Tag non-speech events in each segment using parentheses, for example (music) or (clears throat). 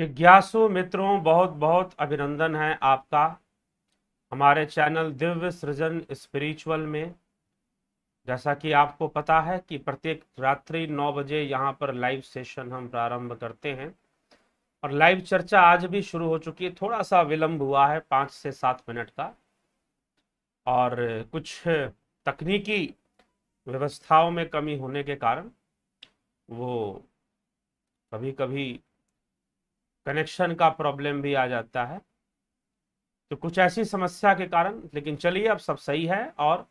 जिज्ञासु मित्रों बहुत बहुत अभिनंदन है आपका हमारे चैनल दिव्य सृजन स्पिरिचुअल में जैसा कि आपको पता है कि प्रत्येक रात्रि नौ बजे यहाँ पर लाइव सेशन हम प्रारंभ करते हैं और लाइव चर्चा आज भी शुरू हो चुकी है थोड़ा सा विलंब हुआ है पाँच से सात मिनट का और कुछ तकनीकी व्यवस्थाओं में कमी होने के कारण वो कभी कभी कनेक्शन का प्रॉब्लम भी आ जाता है तो कुछ ऐसी समस्या के कारण लेकिन चलिए अब सब सही है और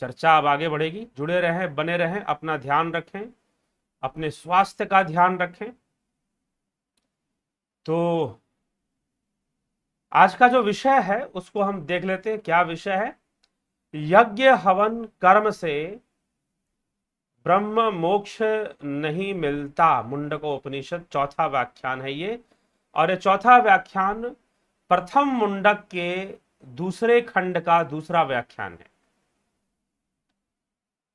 चर्चा अब आगे बढ़ेगी जुड़े रहें बने रहें अपना ध्यान रखें अपने स्वास्थ्य का ध्यान रखें तो आज का जो विषय है उसको हम देख लेते हैं क्या विषय है यज्ञ हवन कर्म से ब्रह्म मोक्ष नहीं मिलता मुंडको उपनिषद चौथा व्याख्यान है ये और ये चौथा व्याख्यान प्रथम मुंडक के दूसरे खंड का दूसरा व्याख्यान है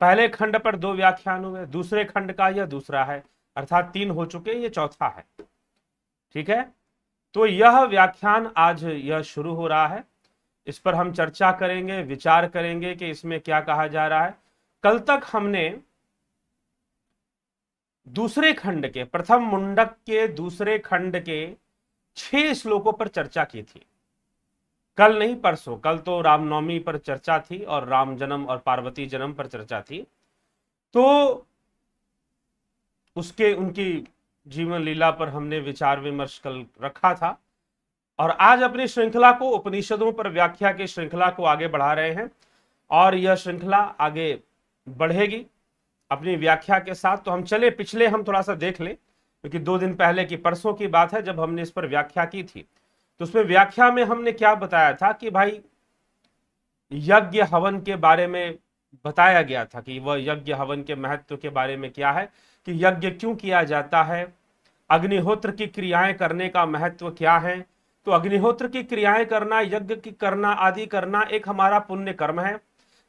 पहले खंड पर दो व्याख्यान हुए दूसरे खंड का यह दूसरा है अर्थात तीन हो चुके ये चौथा है ठीक है तो यह व्याख्यान आज यह शुरू हो रहा है इस पर हम चर्चा करेंगे विचार करेंगे कि इसमें क्या कहा जा रहा है कल तक हमने दूसरे खंड के प्रथम मुंडक के दूसरे खंड के छह श्लोकों पर चर्चा की थी कल नहीं परसों कल तो रामनवमी पर चर्चा थी और राम जन्म और पार्वती जन्म पर चर्चा थी तो उसके उनकी जीवन लीला पर हमने विचार विमर्श कल रखा था और आज अपनी श्रृंखला को उपनिषदों पर व्याख्या की श्रृंखला को आगे बढ़ा रहे हैं और यह श्रृंखला आगे बढ़ेगी अपनी व्याख्या के साथ तो हम चले पिछले हम थोड़ा सा देख लें क्योंकि दो दिन पहले की परसों की बात है जब हमने इस पर व्याख्या की थी तो उसमें व्याख्या में हमने क्या बताया था कि भाई यज्ञ हवन के बारे में बताया गया था कि वह यज्ञ हवन के महत्व के बारे में क्या है कि यज्ञ क्यों किया जाता है अग्निहोत्र की क्रियाएं करने का महत्व क्या है तो अग्निहोत्र की क्रियाएं करना यज्ञ की करना आदि करना एक हमारा पुण्य कर्म है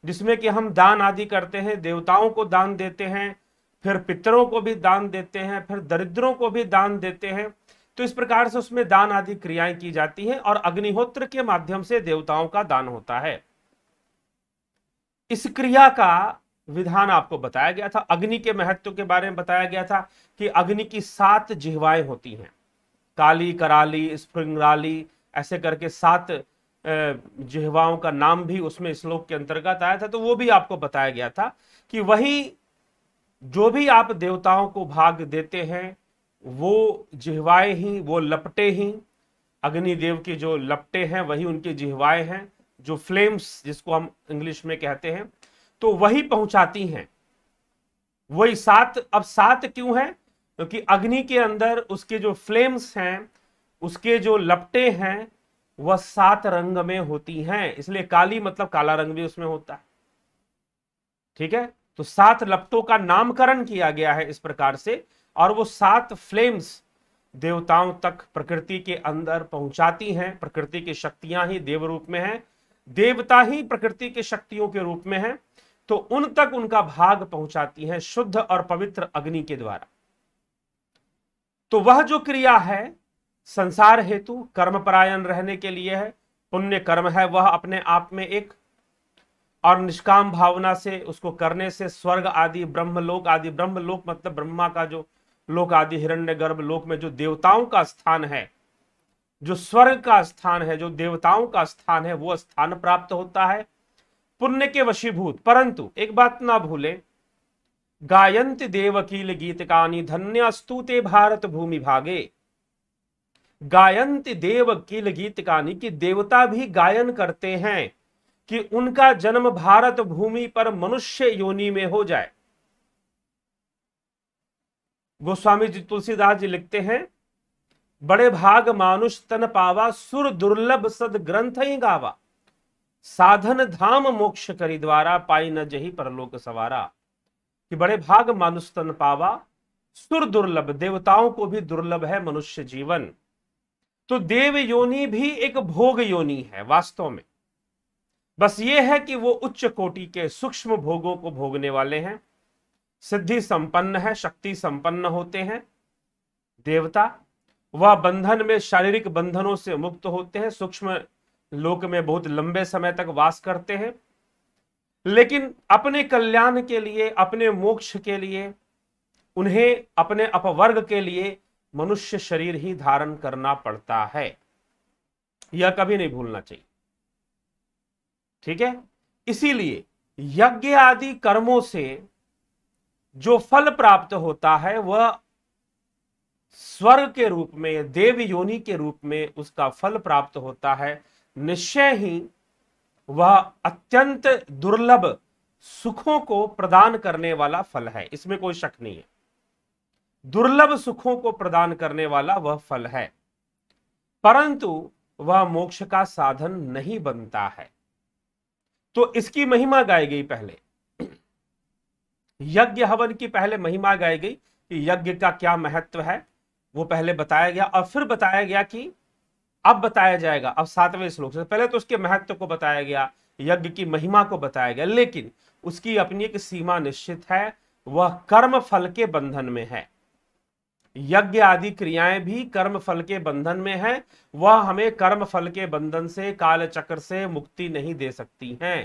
जिसमें कि हम दान आदि करते हैं देवताओं को दान देते हैं फिर पितरों को भी दान देते हैं फिर दरिद्रों को भी दान देते हैं तो इस प्रकार से उसमें दान आदि क्रियाएं की जाती हैं और अग्निहोत्र के माध्यम से देवताओं का दान होता है इस क्रिया का विधान आपको बताया गया था अग्नि के महत्व के बारे में बताया गया था कि अग्नि की सात जिहवाएं होती हैं काली कराली स्प्रिंगराली ऐसे करके सात जिहवाओं का नाम भी उसमें श्लोक के अंतर्गत आया था तो वो भी आपको बताया गया था कि वही जो भी आप देवताओं को भाग देते हैं वो जिहवाए ही वो लपटे ही अग्निदेव के जो लपटे हैं वही उनके जिहवाए हैं जो फ्लेम्स जिसको हम इंग्लिश में कहते हैं तो वही पहुंचाती हैं वही सात अब सात क्यों है क्योंकि अग्नि के अंदर उसके जो फ्लेम्स हैं उसके जो लपटे हैं वह सात रंग में होती हैं इसलिए काली मतलब काला रंग भी उसमें होता है ठीक है तो सात लपटों का नामकरण किया गया है इस प्रकार से और वो सात फ्लेम्स देवताओं तक प्रकृति के अंदर पहुंचाती हैं प्रकृति की शक्तियां ही देव रूप में हैं देवता ही प्रकृति के शक्तियों के रूप में हैं तो उन तक उनका भाग पहुंचाती हैं शुद्ध और पवित्र अग्नि के द्वारा तो वह जो क्रिया है संसार हेतु कर्मपरायण रहने के लिए है पुण्य कर्म है वह अपने आप में एक और निष्काम भावना से उसको करने से स्वर्ग आदि ब्रह्मलोक आदि ब्रह्मलोक मतलब ब्रह्मा का जो लोक आदि हिरण्य गर्भ लोक में जो देवताओं का स्थान है जो स्वर्ग का स्थान है जो देवताओं का स्थान है वो स्थान प्राप्त होता है पुण्य के वशीभूत परंतु एक बात ना भूलें गायंत देवकील गीत कानी धन्य स्तुते भारत भूमि भागे गायंत देवकील गीत कानी की देवता भी गायन करते हैं कि उनका जन्म भारत भूमि पर मनुष्य योनि में हो जाए गोस्वामी जी तुलसीदास जी लिखते हैं बड़े भाग मानुष तन पावा सुर दुर्लभ सद ग्रंथ ही गावा साधन धाम मोक्ष करी द्वारा पाई न जही परलोक सवारा कि बड़े भाग मानुष तन पावा सुर दुर्लभ देवताओं को भी दुर्लभ है मनुष्य जीवन तो देव योनि भी एक भोग योनि है वास्तव में बस ये है कि वो उच्च कोटि के सूक्ष्म भोगों को भोगने वाले हैं सिद्धि संपन्न है शक्ति संपन्न होते हैं देवता वह बंधन में शारीरिक बंधनों से मुक्त होते हैं सूक्ष्म लोक में बहुत लंबे समय तक वास करते हैं लेकिन अपने कल्याण के लिए अपने मोक्ष के लिए उन्हें अपने अपवर्ग के लिए मनुष्य शरीर ही धारण करना पड़ता है यह कभी नहीं भूलना चाहिए ठीक है इसीलिए यज्ञ आदि कर्मों से जो फल प्राप्त होता है वह स्वर्ग के रूप में देव योनि के रूप में उसका फल प्राप्त होता है निश्चय ही वह अत्यंत दुर्लभ सुखों को प्रदान करने वाला फल है इसमें कोई शक नहीं है दुर्लभ सुखों को प्रदान करने वाला वह फल है परंतु वह मोक्ष का साधन नहीं बनता है तो इसकी महिमा गाई गई पहले यज्ञ हवन की पहले महिमा गाई गई कि यज्ञ का क्या महत्व है वो पहले बताया गया और फिर बताया गया कि अब बताया जाएगा अब सातवें श्लोक से पहले तो उसके महत्व को बताया गया यज्ञ की महिमा को बताया गया लेकिन उसकी अपनी एक सीमा निश्चित है वह कर्म फल के बंधन में है यज्ञ आदि क्रियाएं भी कर्म फल के बंधन में है वह हमें कर्म फल के बंधन से काल चक्र से मुक्ति नहीं दे सकती हैं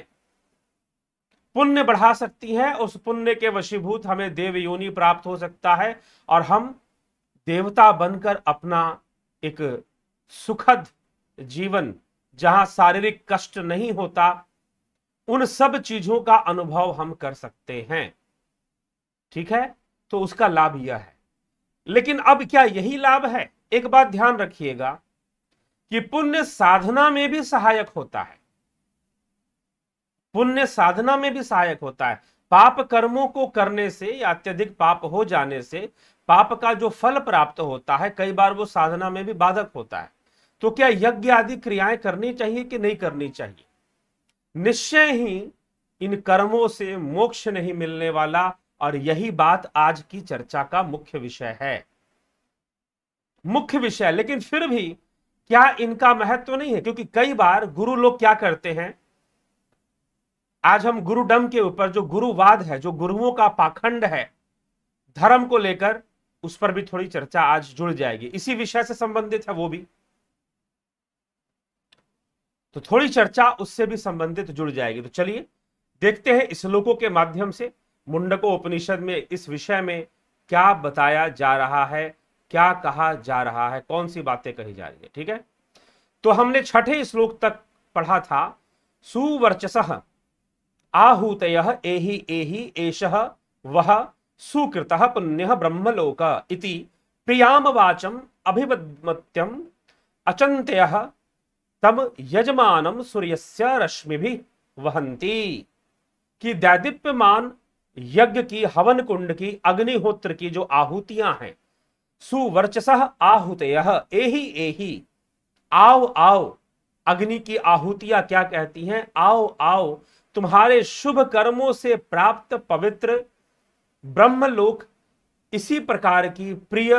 पुण्य बढ़ा सकती हैं उस पुण्य के वशीभूत हमें देव योनि प्राप्त हो सकता है और हम देवता बनकर अपना एक सुखद जीवन जहां शारीरिक कष्ट नहीं होता उन सब चीजों का अनुभव हम कर सकते हैं ठीक है तो उसका लाभ यह है लेकिन अब क्या यही लाभ है एक बात ध्यान रखिएगा कि पुण्य साधना में भी सहायक होता है पुण्य साधना में भी सहायक होता है पाप कर्मों को करने से या अत्यधिक पाप हो जाने से पाप का जो फल प्राप्त होता है कई बार वो साधना में भी बाधक होता है तो क्या यज्ञ आदि क्रियाएं करनी चाहिए कि नहीं करनी चाहिए निश्चय ही इन कर्मों से मोक्ष नहीं मिलने वाला और यही बात आज की चर्चा का मुख्य विषय है मुख्य विषय लेकिन फिर भी क्या इनका महत्व तो नहीं है क्योंकि कई बार गुरु लोग क्या करते हैं आज हम गुरुडम के ऊपर जो गुरुवाद है जो गुरुओं का पाखंड है धर्म को लेकर उस पर भी थोड़ी चर्चा आज जुड़ जाएगी इसी विषय से संबंधित है वो भी तो थोड़ी चर्चा उससे भी संबंधित जुड़ जाएगी तो चलिए देखते हैं श्लोकों के माध्यम से मुंडको उपनिषद में इस विषय में क्या बताया जा रहा है क्या कहा जा रहा है कौन सी बातें कही जा रही है ठीक है तो हमने छठे श्लोक तक पढ़ा था सुवर्चस आहूत एहि एहि एष वह सुकृत पुण्य ब्रह्मलोक इति प्रियाम वाचम अभिमत्यम अचंत्य तम यजमान सूर्य रश्मि भी वहंती कि दैदिप्यमान यज्ञ की हवन कुंड की अग्निहोत्र की जो आहुतियां हैं सुवर्चस आहुतय एही एही आओ आओ अग्नि की आहुतियां क्या कहती हैं आओ आओ तुम्हारे शुभ कर्मों से प्राप्त पवित्र ब्रह्मलोक इसी प्रकार की प्रिय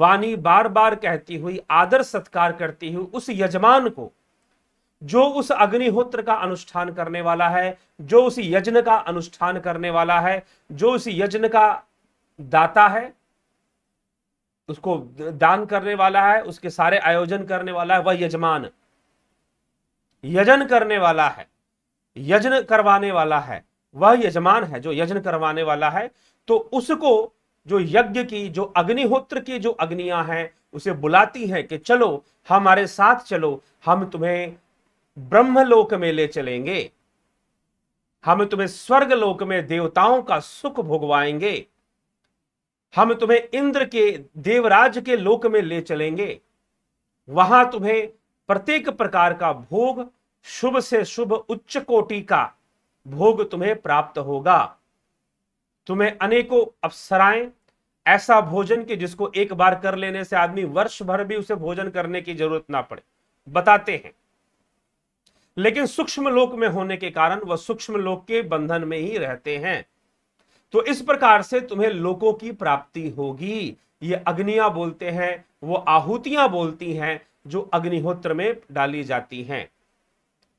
वाणी बार बार कहती हुई आदर सत्कार करती हुई उस यजमान को जो उस अग्निहोत्र का अनुष्ठान करने वाला है जो उस यज्ञ का अनुष्ठान करने वाला है जो उस यज्ञ का दाता है उसको दान करने वाला है उसके सारे आयोजन करने वाला है वह यजमान यजन करने वाला है यजन करवाने वाला है वह यजमान है जो यजन करवाने वाला है तो उसको जो यज्ञ की जो अग्निहोत्र की जो अग्नियां हैं उसे बुलाती है कि चलो हमारे साथ चलो हम तुम्हें ब्रह्मलोक में ले चलेंगे हम तुम्हें स्वर्ग लोक में देवताओं का सुख भोगवाएंगे हम तुम्हें इंद्र के देवराज के लोक में ले चलेंगे वहां तुम्हें प्रत्येक प्रकार का भोग शुभ से शुभ उच्च कोटि का भोग तुम्हें प्राप्त होगा तुम्हें अनेकों अप्सराएं ऐसा भोजन कि जिसको एक बार कर लेने से आदमी वर्ष भर भी उसे भोजन करने की जरूरत ना पड़े बताते हैं लेकिन सूक्ष्म लोक में होने के कारण वह सूक्ष्म लोक के बंधन में ही रहते हैं तो इस प्रकार से तुम्हें लोकों की प्राप्ति होगी ये अग्निया बोलते हैं वो आहुतियां बोलती हैं जो अग्निहोत्र में डाली जाती हैं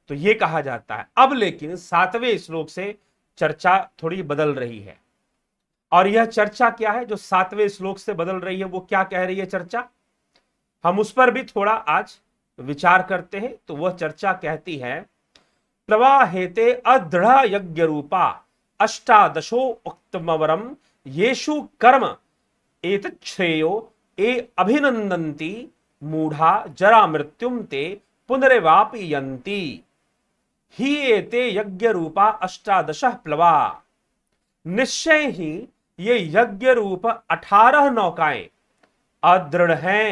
तो ये कहा जाता है अब लेकिन सातवें श्लोक से चर्चा थोड़ी बदल रही है और यह चर्चा क्या है जो सातवें श्लोक से बदल रही है वो क्या कह रही है चर्चा हम उस पर भी थोड़ा आज विचार करते हैं तो वह चर्चा कहती है प्रवाहेते अदृढ़ यज्ञ रूपा अष्टादशो उत्तमवरम येषु कर्म एत श्रेयो ए अभिनंदंती मूढ़ा जरा मृत्युम ते पुनरेवापयंती ही एते यज्ञ रूपा अष्टादश प्लवा निश्चय ही ये यज्ञ रूप अठारह नौकाएं अदृढ़ हैं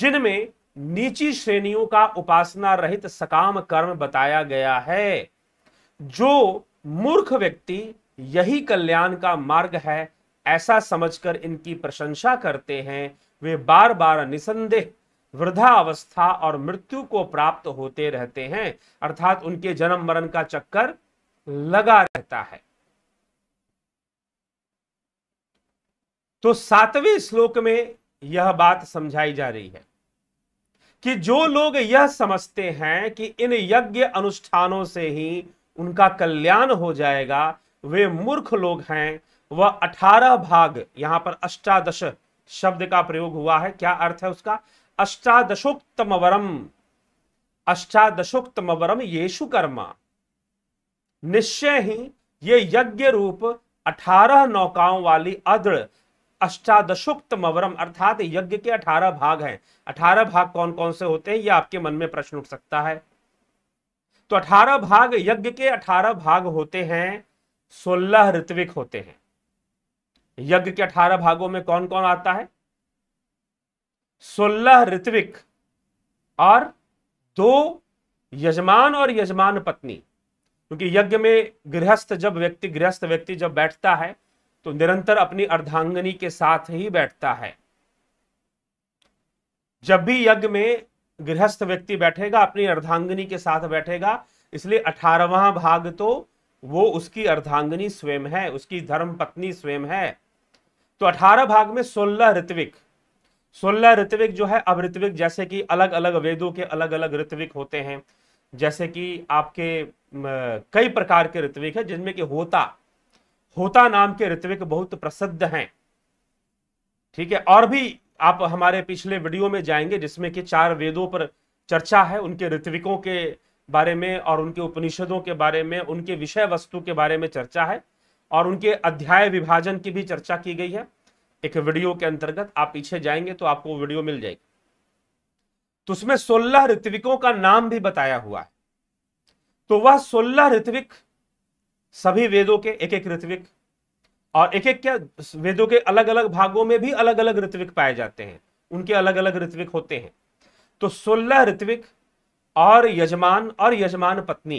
जिनमें नीची श्रेणियों का उपासना रहित सकाम कर्म बताया गया है जो मूर्ख व्यक्ति यही कल्याण का मार्ग है ऐसा समझकर इनकी प्रशंसा करते हैं वे बार बार निसंदेह वृद्धा अवस्था और मृत्यु को प्राप्त होते रहते हैं अर्थात उनके जन्म मरण का चक्कर लगा रहता है तो सातवें श्लोक में यह बात समझाई जा रही है कि जो लोग यह समझते हैं कि इन यज्ञ अनुष्ठानों से ही उनका कल्याण हो जाएगा वे मूर्ख लोग हैं वह अठारह भाग यहां पर अष्टादश शब्द का प्रयोग हुआ है क्या अर्थ है उसका अष्टादशोक्तम वरम अष्टादशोक्तम वरम येशु कर्मा निश्चय ही ये यज्ञ रूप अठारह नौकाओं वाली अदृढ़ अष्टादशोक्त मवरम अर्थात यज्ञ के अठारह भाग हैं अठारह भाग कौन कौन से होते हैं यह आपके मन में प्रश्न उठ सकता है तो अठारह भाग यज्ञ के अठारह भाग होते हैं सोलह ऋत्विक होते हैं यज्ञ के अठारह भागों में कौन कौन आता है सोलह ऋत्विक और दो यजमान और यजमान पत्नी क्योंकि यज्ञ में गृहस्थ जब व्यक्ति गृहस्थ व्यक्ति जब बैठता है तो निरंतर अपनी अर्धांगनी के साथ ही बैठता है जब भी यज्ञ में गृहस्थ व्यक्ति बैठेगा अपनी अर्धांगनी के साथ बैठेगा इसलिए अठारहवा भाग तो वो उसकी अर्धांगनी स्वयं है उसकी धर्म पत्नी स्वयं है तो अठारह भाग में सोलह ऋत्विक सोलह ऋत्विक जो है अब ऋत्विक जैसे कि अलग अलग वेदों के अलग अलग ऋत्विक होते हैं जैसे कि आपके कई प्रकार के ऋत्विक है जिनमें कि होता होता नाम के ऋत्विक बहुत प्रसिद्ध हैं ठीक है और भी आप हमारे पिछले वीडियो में जाएंगे जिसमें कि चार वेदों पर चर्चा है उनके ऋत्विकों के बारे में और उनके उपनिषदों के बारे में उनके विषय वस्तु के बारे में चर्चा है और उनके अध्याय विभाजन की भी चर्चा की गई है एक वीडियो के अंतर्गत आप पीछे जाएंगे तो आपको वीडियो मिल जाएगी तो उसमें सोलह ऋत्विकों का नाम भी बताया हुआ है तो वह सोलह ऋत्विक सभी वेदों के एक एक ऋत्विक और एक एक क्या वेदों के अलग अलग भागों में भी अलग अलग ऋत्विक पाए जाते हैं उनके अलग अलग ऋत्विक होते हैं तो सोलह ऋत्विक और यजमान और यजमान पत्नी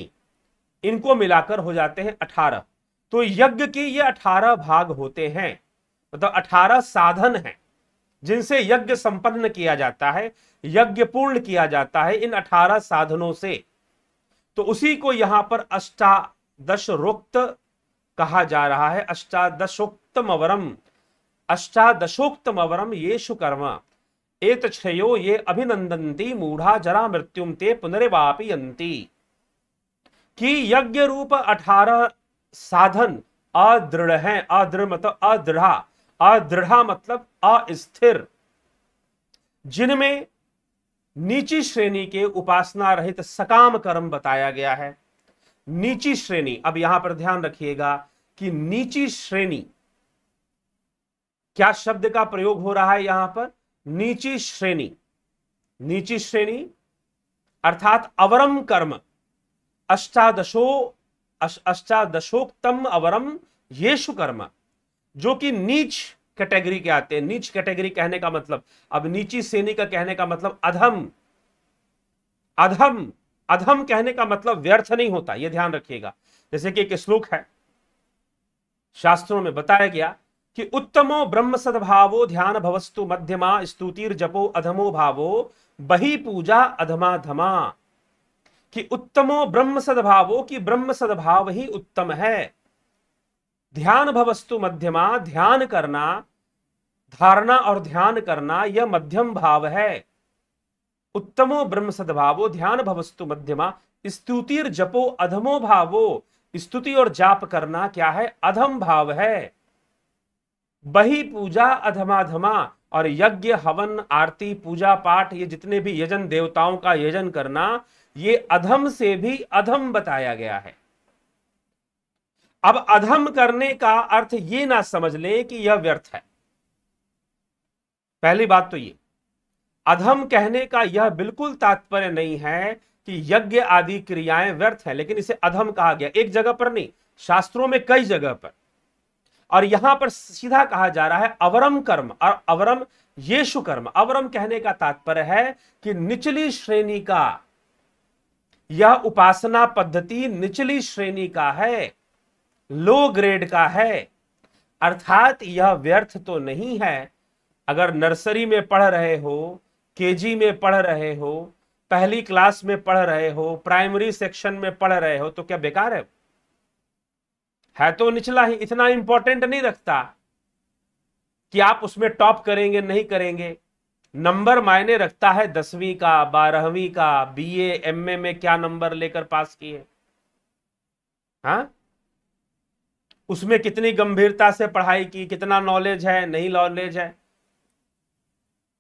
इनको मिलाकर हो जाते हैं अठारह तो यज्ञ के ये अठारह भाग होते हैं मतलब तो अठारह साधन हैं जिनसे यज्ञ संपन्न किया जाता है यज्ञ पूर्ण किया जाता है इन अठारह साधनों से तो उसी को यहां पर अष्टा दशरोक्त कहा जा रहा है अष्टादशोक्तम अवरम अष्टादशोक्तम अवरम ये शुकर्मा एत श्रेयो ये अभिनंदंती मूढ़ा जरा मृत्युम ते पुनर्वापियंती कि यज्ञ रूप अठारह साधन अदृढ़ हैं अदृढ़ मतलब अदृढ़ा अदृढ़ा मतलब अस्थिर जिनमें नीची श्रेणी के उपासना रहित सकाम कर्म बताया गया है नीची श्रेणी अब यहां पर ध्यान रखिएगा कि नीची श्रेणी क्या शब्द का प्रयोग हो रहा है यहां पर नीची श्रेणी नीची श्रेणी अर्थात अवरम कर्म अष्टादशो अष्टादशोक्तम अवरम येशु कर्म जो कि नीच कैटेगरी के आते हैं नीच कैटेगरी कहने का मतलब अब नीची श्रेणी का कहने का मतलब अधम अधम अधम कहने का मतलब व्यर्थ नहीं होता यह ध्यान रखिएगा जैसे कि एक श्लोक है शास्त्रों में बताया गया कि उत्तमो ब्रह्म सद्भावो ध्यान भवस्तु मध्यमा स्तुतिर जपो अधमो भावो बही पूजा अधमा धमा कि उत्तमो ब्रह्म सद्भावो कि ब्रह्म सद्भाव ही उत्तम है ध्यान भवस्तु मध्यमा ध्यान करना धारणा और ध्यान करना यह मध्यम भाव है उत्तमो ब्रह्म सद्भावो ध्यान भवस्तु मध्यमा स्तुतिर जपो अधमो भावो स्तुति और जाप करना क्या है अधम भाव है बही पूजा अधमाधमा और यज्ञ हवन आरती पूजा पाठ ये जितने भी यजन देवताओं का यजन करना ये अधम से भी अधम बताया गया है अब अधम करने का अर्थ ये ना समझ ले कि यह व्यर्थ है पहली बात तो ये अधम कहने का यह बिल्कुल तात्पर्य नहीं है कि यज्ञ आदि क्रियाएं व्यर्थ हैं लेकिन इसे अधम कहा गया एक जगह पर नहीं शास्त्रों में कई जगह पर और यहां पर सीधा कहा जा रहा है अवरम कर्म और अवरम येशु कर्म अवरम कहने का तात्पर्य है कि निचली श्रेणी का यह उपासना पद्धति निचली श्रेणी का है लो ग्रेड का है अर्थात यह व्यर्थ तो नहीं है अगर नर्सरी में पढ़ रहे हो केजी में पढ़ रहे हो पहली क्लास में पढ़ रहे हो प्राइमरी सेक्शन में पढ़ रहे हो तो क्या बेकार है है तो निचला ही इतना इंपॉर्टेंट नहीं रखता कि आप उसमें टॉप करेंगे नहीं करेंगे नंबर मायने रखता है दसवीं का बारहवीं का बीए एमए में क्या नंबर लेकर पास किए हाँ उसमें कितनी गंभीरता से पढ़ाई की कितना नॉलेज है नहीं नॉलेज है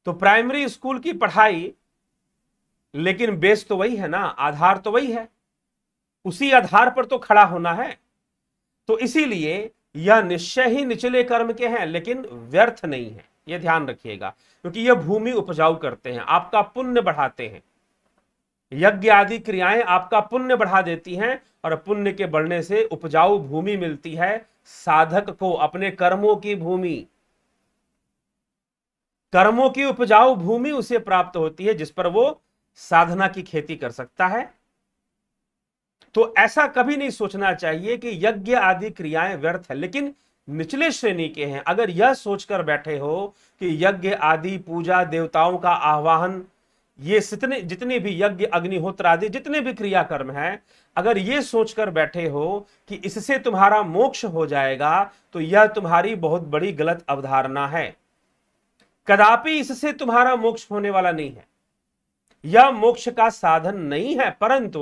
तो प्राइमरी स्कूल की पढ़ाई लेकिन बेस तो वही है ना आधार तो वही है उसी आधार पर तो खड़ा होना है तो इसीलिए यह निश्चय ही निचले कर्म के हैं लेकिन व्यर्थ नहीं है यह ध्यान रखिएगा क्योंकि यह भूमि उपजाऊ करते हैं आपका पुण्य बढ़ाते हैं यज्ञ आदि क्रियाएं आपका पुण्य बढ़ा देती हैं और पुण्य के बढ़ने से उपजाऊ भूमि मिलती है साधक को अपने कर्मों की भूमि कर्मों की उपजाऊ भूमि उसे प्राप्त होती है जिस पर वो साधना की खेती कर सकता है तो ऐसा कभी नहीं सोचना चाहिए कि यज्ञ आदि क्रियाएं व्यर्थ है लेकिन निचले श्रेणी के हैं अगर यह सोचकर बैठे हो कि यज्ञ आदि पूजा देवताओं का आह्वान ये जितने जितने भी यज्ञ अग्निहोत्र आदि जितने भी क्रियाकर्म हैं अगर ये सोचकर बैठे हो कि इससे तुम्हारा मोक्ष हो जाएगा तो यह तुम्हारी बहुत बड़ी गलत अवधारणा है कदापि इससे तुम्हारा मोक्ष होने वाला नहीं है यह मोक्ष का साधन नहीं है परंतु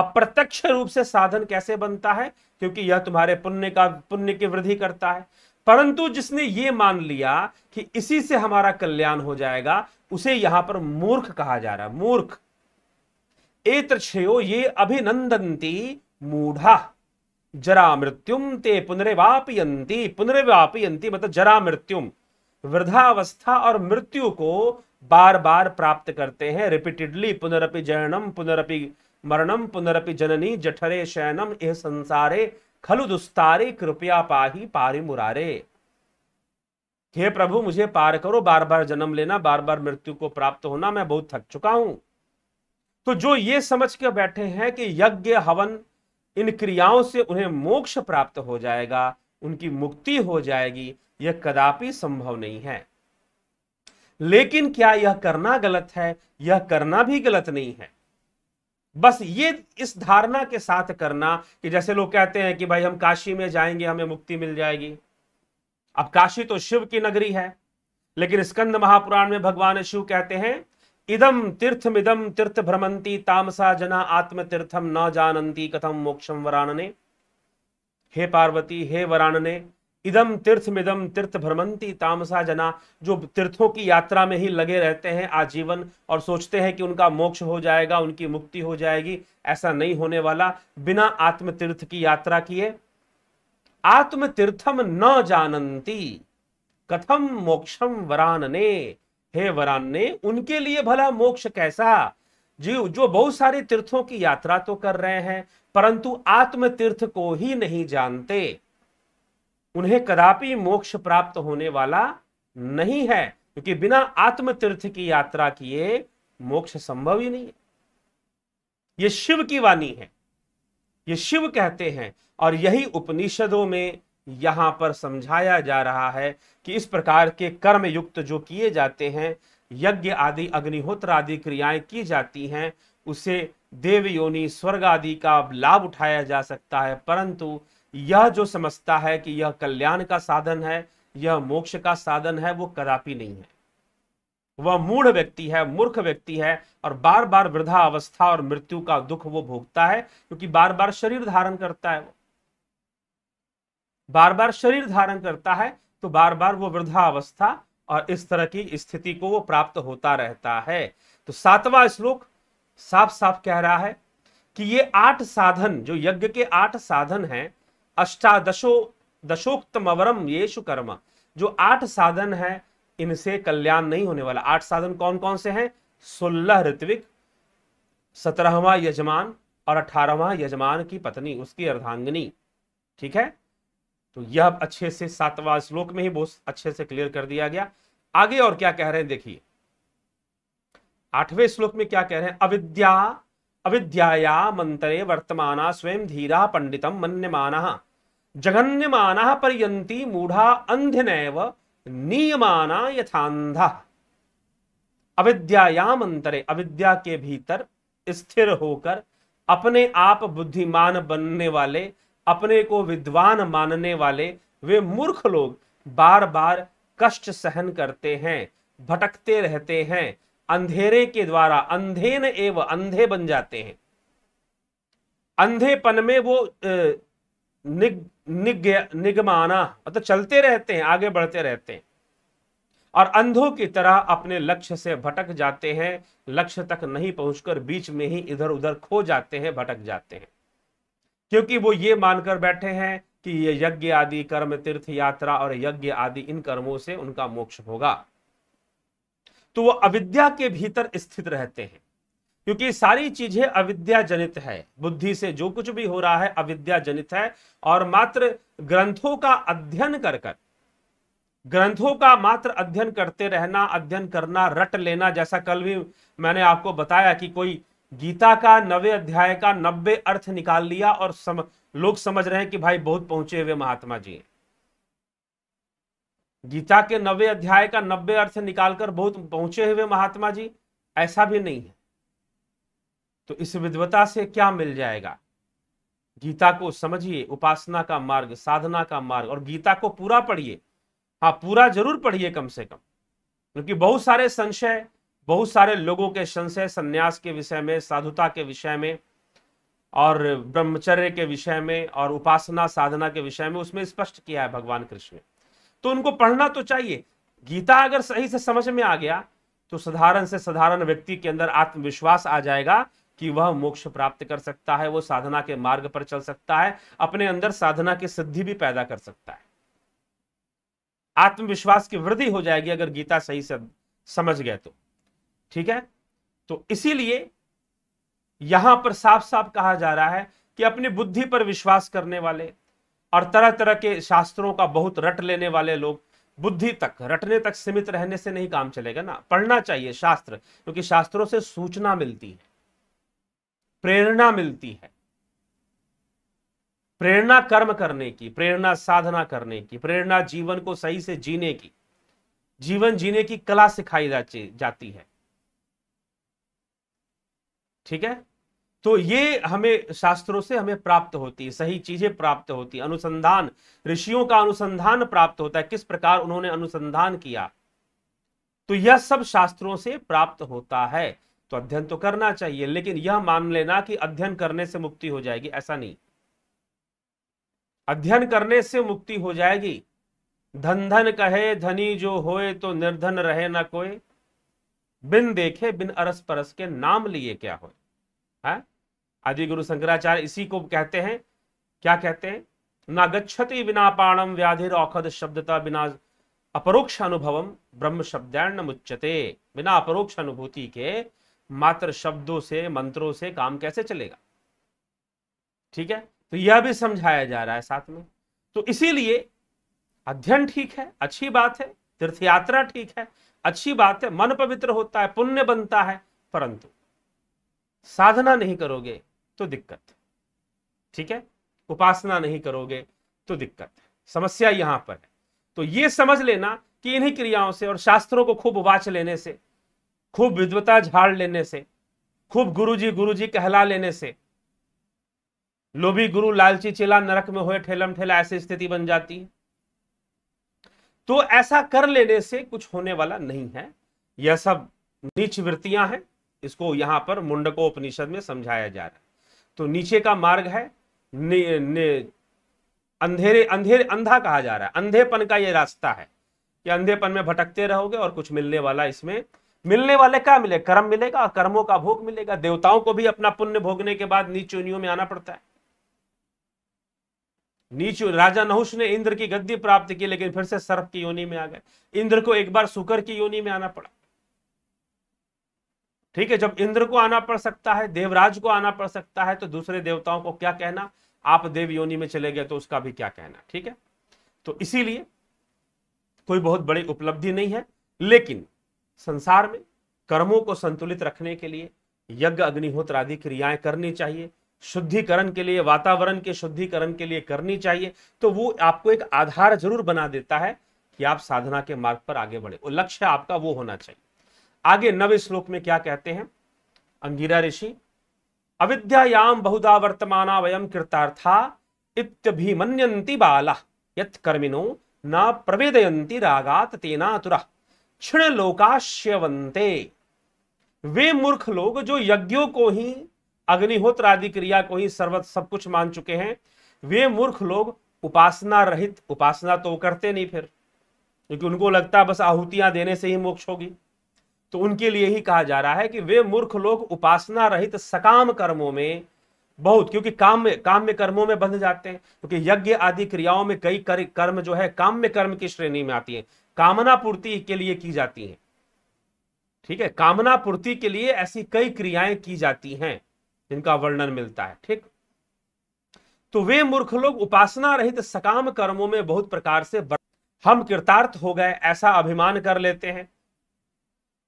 अप्रत्यक्ष रूप से साधन कैसे बनता है क्योंकि यह तुम्हारे पुण्य का पुण्य की वृद्धि करता है परंतु जिसने ये मान लिया कि इसी से हमारा कल्याण हो जाएगा उसे यहां पर मूर्ख कहा जा रहा है मूर्ख एत्रक्षयो ये अभिनंदंती मूढ़ा जरा मृत्युम ते पुनर्वापयंती पुनर्वापयंती मतलब जरा मृत्युम वृद्धावस्था और मृत्यु को बार बार प्राप्त करते हैं रिपीटेडली पुनरअपि जननम पुनरअपि मरणम पुनरअपि जननी जठरे शयनम यह संसारे खलु दुस्तारे कृपया पाही पारी मुरारे हे प्रभु मुझे पार करो बार बार जन्म लेना बार बार मृत्यु को प्राप्त होना मैं बहुत थक चुका हूं तो जो ये समझ के बैठे हैं कि यज्ञ हवन इन क्रियाओं से उन्हें मोक्ष प्राप्त हो जाएगा उनकी मुक्ति हो जाएगी यह कदापि संभव नहीं है लेकिन क्या यह करना गलत है यह करना भी गलत नहीं है बस ये इस धारणा के साथ करना कि जैसे लोग कहते हैं कि भाई हम काशी में जाएंगे हमें मुक्ति मिल जाएगी अब काशी तो शिव की नगरी है लेकिन स्कंद महापुराण में भगवान शिव कहते हैं इदम तीर्थमिदम तीर्थ भ्रमंती तामसा जना आत्म तीर्थम न जानती कथम मोक्षम वरानने हे पार्वती हे वरानने इदम तीर्थ मिदम तीर्थ भ्रमंती तामसा जना जो तीर्थों की यात्रा में ही लगे रहते हैं आजीवन और सोचते हैं कि उनका मोक्ष हो जाएगा उनकी मुक्ति हो जाएगी ऐसा नहीं होने वाला बिना आत्म तीर्थ की यात्रा किए आत्म तीर्थम न जानती कथम मोक्षम वरानने हे वरानने उनके लिए भला मोक्ष कैसा जी जो बहुत सारे तीर्थों की यात्रा तो कर रहे हैं परंतु आत्म तीर्थ को ही नहीं जानते उन्हें कदापि मोक्ष प्राप्त होने वाला नहीं है क्योंकि बिना आत्म तीर्थ की यात्रा किए मोक्ष संभव ही नहीं है यह शिव की वाणी है ये शिव कहते हैं और यही उपनिषदों में यहां पर समझाया जा रहा है कि इस प्रकार के कर्म युक्त जो किए जाते हैं यज्ञ आदि अग्निहोत्र आदि क्रियाएं की जाती हैं उसे देव योनि स्वर्ग आदि का लाभ उठाया जा सकता है परंतु यह जो समझता है कि यह कल्याण का साधन है यह मोक्ष का साधन है वो कदापि नहीं है वह मूढ़ व्यक्ति है मूर्ख व्यक्ति है और बार बार वृद्धा अवस्था और मृत्यु का दुख वो भोगता है क्योंकि बार बार शरीर धारण करता है वो बार बार शरीर धारण करता है तो बार बार वो वृद्धा अवस्था और इस तरह की स्थिति को वो प्राप्त होता रहता है तो सातवां श्लोक साफ साफ कह रहा है कि ये आठ साधन जो यज्ञ के आठ साधन हैं अष्टादशो दशोक्तम अवरम येशु कर्मा जो आठ साधन है इनसे कल्याण नहीं होने वाला आठ साधन कौन कौन से हैं सोलह ऋत्विक सत्रहवा यजमान और अठारहवा यजमान की पत्नी उसकी अर्धांगनी ठीक है तो यह अच्छे से सातवां श्लोक में ही बहुत अच्छे से क्लियर कर दिया गया आगे और क्या कह रहे हैं देखिए आठवें श्लोक में क्या कह रहे हैं अविद्या अविद्या मंत्रे वर्तमाना स्वयं धीरा पंडितम मन्यमाना जघन्यमाना पर्यती मूढ़ा अंध नैव नियमाना यथांधा अविद्यायाम अंतरे अविद्या के भीतर स्थिर होकर अपने आप बुद्धिमान बनने वाले अपने को विद्वान मानने वाले वे मूर्ख लोग बार बार कष्ट सहन करते हैं भटकते रहते हैं अंधेरे के द्वारा अंधेन एवं अंधे बन जाते हैं अंधेपन में वो निग, निग, निगमाना मतलब चलते रहते हैं आगे बढ़ते रहते हैं और अंधों की तरह अपने लक्ष्य से भटक जाते हैं लक्ष्य तक नहीं पहुंचकर बीच में ही इधर उधर खो जाते हैं भटक जाते हैं क्योंकि वो ये मानकर बैठे हैं कि ये यज्ञ आदि कर्म तीर्थ यात्रा और यज्ञ आदि इन कर्मों से उनका मोक्ष होगा तो वो अविद्या के भीतर स्थित रहते हैं क्योंकि सारी चीजें अविद्या जनित है बुद्धि से जो कुछ भी हो रहा है अविद्या जनित है और मात्र ग्रंथों का अध्ययन कर कर ग्रंथों का मात्र अध्ययन करते रहना अध्ययन करना रट लेना जैसा कल भी मैंने आपको बताया कि कोई गीता का नवे अध्याय का नब्बे अर्थ निकाल लिया और सम, लोग समझ रहे हैं कि भाई बहुत पहुंचे हुए महात्मा जी गीता के नवे अध्याय का नब्बे अर्थ निकालकर बहुत पहुंचे हुए महात्मा जी ऐसा भी नहीं है तो इस विद्वता से क्या मिल जाएगा गीता को समझिए उपासना का मार्ग साधना का मार्ग और गीता को पूरा पढ़िए हाँ पूरा जरूर पढ़िए कम से कम क्योंकि बहुत सारे संशय बहुत सारे लोगों के संशय संन्यास के विषय में साधुता के विषय में और ब्रह्मचर्य के विषय में और उपासना साधना के विषय में उसमें स्पष्ट किया है भगवान कृष्ण ने तो उनको पढ़ना तो चाहिए गीता अगर सही से समझ में आ गया तो साधारण से साधारण व्यक्ति के अंदर आत्मविश्वास आ जाएगा कि वह मोक्ष प्राप्त कर सकता है वो साधना के मार्ग पर चल सकता है अपने अंदर साधना की सिद्धि भी पैदा कर सकता है आत्मविश्वास की वृद्धि हो जाएगी अगर गीता सही से समझ गए तो ठीक है तो इसीलिए यहां पर साफ साफ कहा जा रहा है कि अपनी बुद्धि पर विश्वास करने वाले और तरह तरह के शास्त्रों का बहुत रट लेने वाले लोग बुद्धि तक रटने तक सीमित रहने से नहीं काम चलेगा ना पढ़ना चाहिए शास्त्र क्योंकि शास्त्रों से सूचना मिलती है प्रेरणा मिलती है प्रेरणा कर्म करने की प्रेरणा साधना करने की प्रेरणा जीवन को सही से जीने की जीवन जीने की कला सिखाई जाती है ठीक है तो ये हमें शास्त्रों से हमें प्राप्त होती है सही चीजें प्राप्त होती अनुसंधान ऋषियों का अनुसंधान प्राप्त होता है किस प्रकार उन्होंने अनुसंधान किया तो यह सब शास्त्रों से प्राप्त होता है तो अध्ययन तो करना चाहिए लेकिन यह मान लेना कि अध्ययन करने से मुक्ति हो जाएगी ऐसा नहीं अध्ययन करने से मुक्ति हो जाएगी धन धन कहे धनी जो होए तो निर्धन रहे ना कोई बिन देखे बिन अरस परस के नाम लिए क्या हो हाँ? आदि गुरु शंकराचार्य इसी को कहते हैं क्या कहते हैं ना गच्छति बिना पाणम व्याधिर औखद शब्दता बिना अपरोक्ष अनुभवम ब्रह्म शब्दान मुच्चते बिना अपरोक्ष अनुभूति के मात्र शब्दों से मंत्रों से काम कैसे चलेगा ठीक है तो यह भी समझाया जा रहा है साथ में तो इसीलिए अध्ययन ठीक है अच्छी बात है तीर्थ यात्रा ठीक है अच्छी बात है मन पवित्र होता है पुण्य बनता है परंतु साधना नहीं करोगे तो दिक्कत ठीक है उपासना नहीं करोगे तो दिक्कत समस्या यहां पर है तो यह समझ लेना कि इन्हीं क्रियाओं से और शास्त्रों को खूब वाच लेने से खूब विद्वता झाड़ लेने से खूब गुरुजी गुरुजी कहला लेने से लोभी गुरु लालची चेला नरक में हुए ठेलम ठेला ऐसी स्थिति बन जाती तो ऐसा कर लेने से कुछ होने वाला नहीं है यह सब नीच वृत्तियां हैं इसको यहां पर मुंडको उपनिषद में समझाया जा रहा है तो नीचे का मार्ग है ने, ने, अंधेरे अंधेरे अंधा कहा जा रहा है अंधेपन का यह रास्ता है कि अंधेपन में भटकते रहोगे और कुछ मिलने वाला इसमें मिलने वाले क्या मिले कर्म मिलेगा कर्मों का भोग मिलेगा देवताओं को भी अपना पुण्य भोगने के बाद नीच योनियों में आना पड़ता है नीच राजा नहुष ने इंद्र की गद्दी प्राप्त की लेकिन फिर से सर्प की योनि में आ गए इंद्र को एक बार सुकर की योनि में आना पड़ा ठीक है जब इंद्र को आना पड़ सकता है देवराज को आना पड़ सकता है तो दूसरे देवताओं को क्या कहना आप देव योनि में चले गए तो उसका भी क्या कहना ठीक है तो इसीलिए कोई बहुत बड़ी उपलब्धि नहीं है लेकिन संसार में कर्मों को संतुलित रखने के लिए यज्ञ अग्निहोत्र आदि क्रियाएं करनी चाहिए शुद्धिकरण के लिए वातावरण के शुद्धिकरण के लिए करनी चाहिए तो वो आपको एक आधार जरूर बना देता है कि आप साधना के मार्ग पर आगे बढ़े और लक्ष्य आपका वो होना चाहिए आगे नव श्लोक में क्या कहते हैं अंगिरा ऋषि अविद्याम बहुधा वर्तमान वयम कृतार्था इत्यभिमन्यन्ति बाला यथ कर्मिनो न प्रवेदयंती रागात तेना क्षण लोकाश्यवंते वे मूर्ख लोग जो यज्ञों को ही अग्निहोत्र आदि क्रिया को ही सर्वत सब कुछ मान चुके हैं वे मूर्ख लोग उपासना रहित उपासना तो करते नहीं फिर क्योंकि उनको लगता है बस आहुतियां देने से ही मोक्ष होगी तो उनके लिए ही कहा जा रहा है कि वे मूर्ख लोग उपासना रहित सकाम कर्मों में बहुत क्योंकि काम में काम में कर्मों में बंध जाते हैं क्योंकि यज्ञ आदि क्रियाओं में कई कर्म जो है काम में कर्म की श्रेणी में आती है कामना पूर्ति के लिए की जाती हैं ठीक है कामना पूर्ति के लिए ऐसी कई क्रियाएं की जाती हैं जिनका वर्णन मिलता है ठीक तो वे मूर्ख लोग उपासना रहित सकाम कर्मों में बहुत प्रकार से हम कृतार्थ हो गए ऐसा अभिमान कर लेते हैं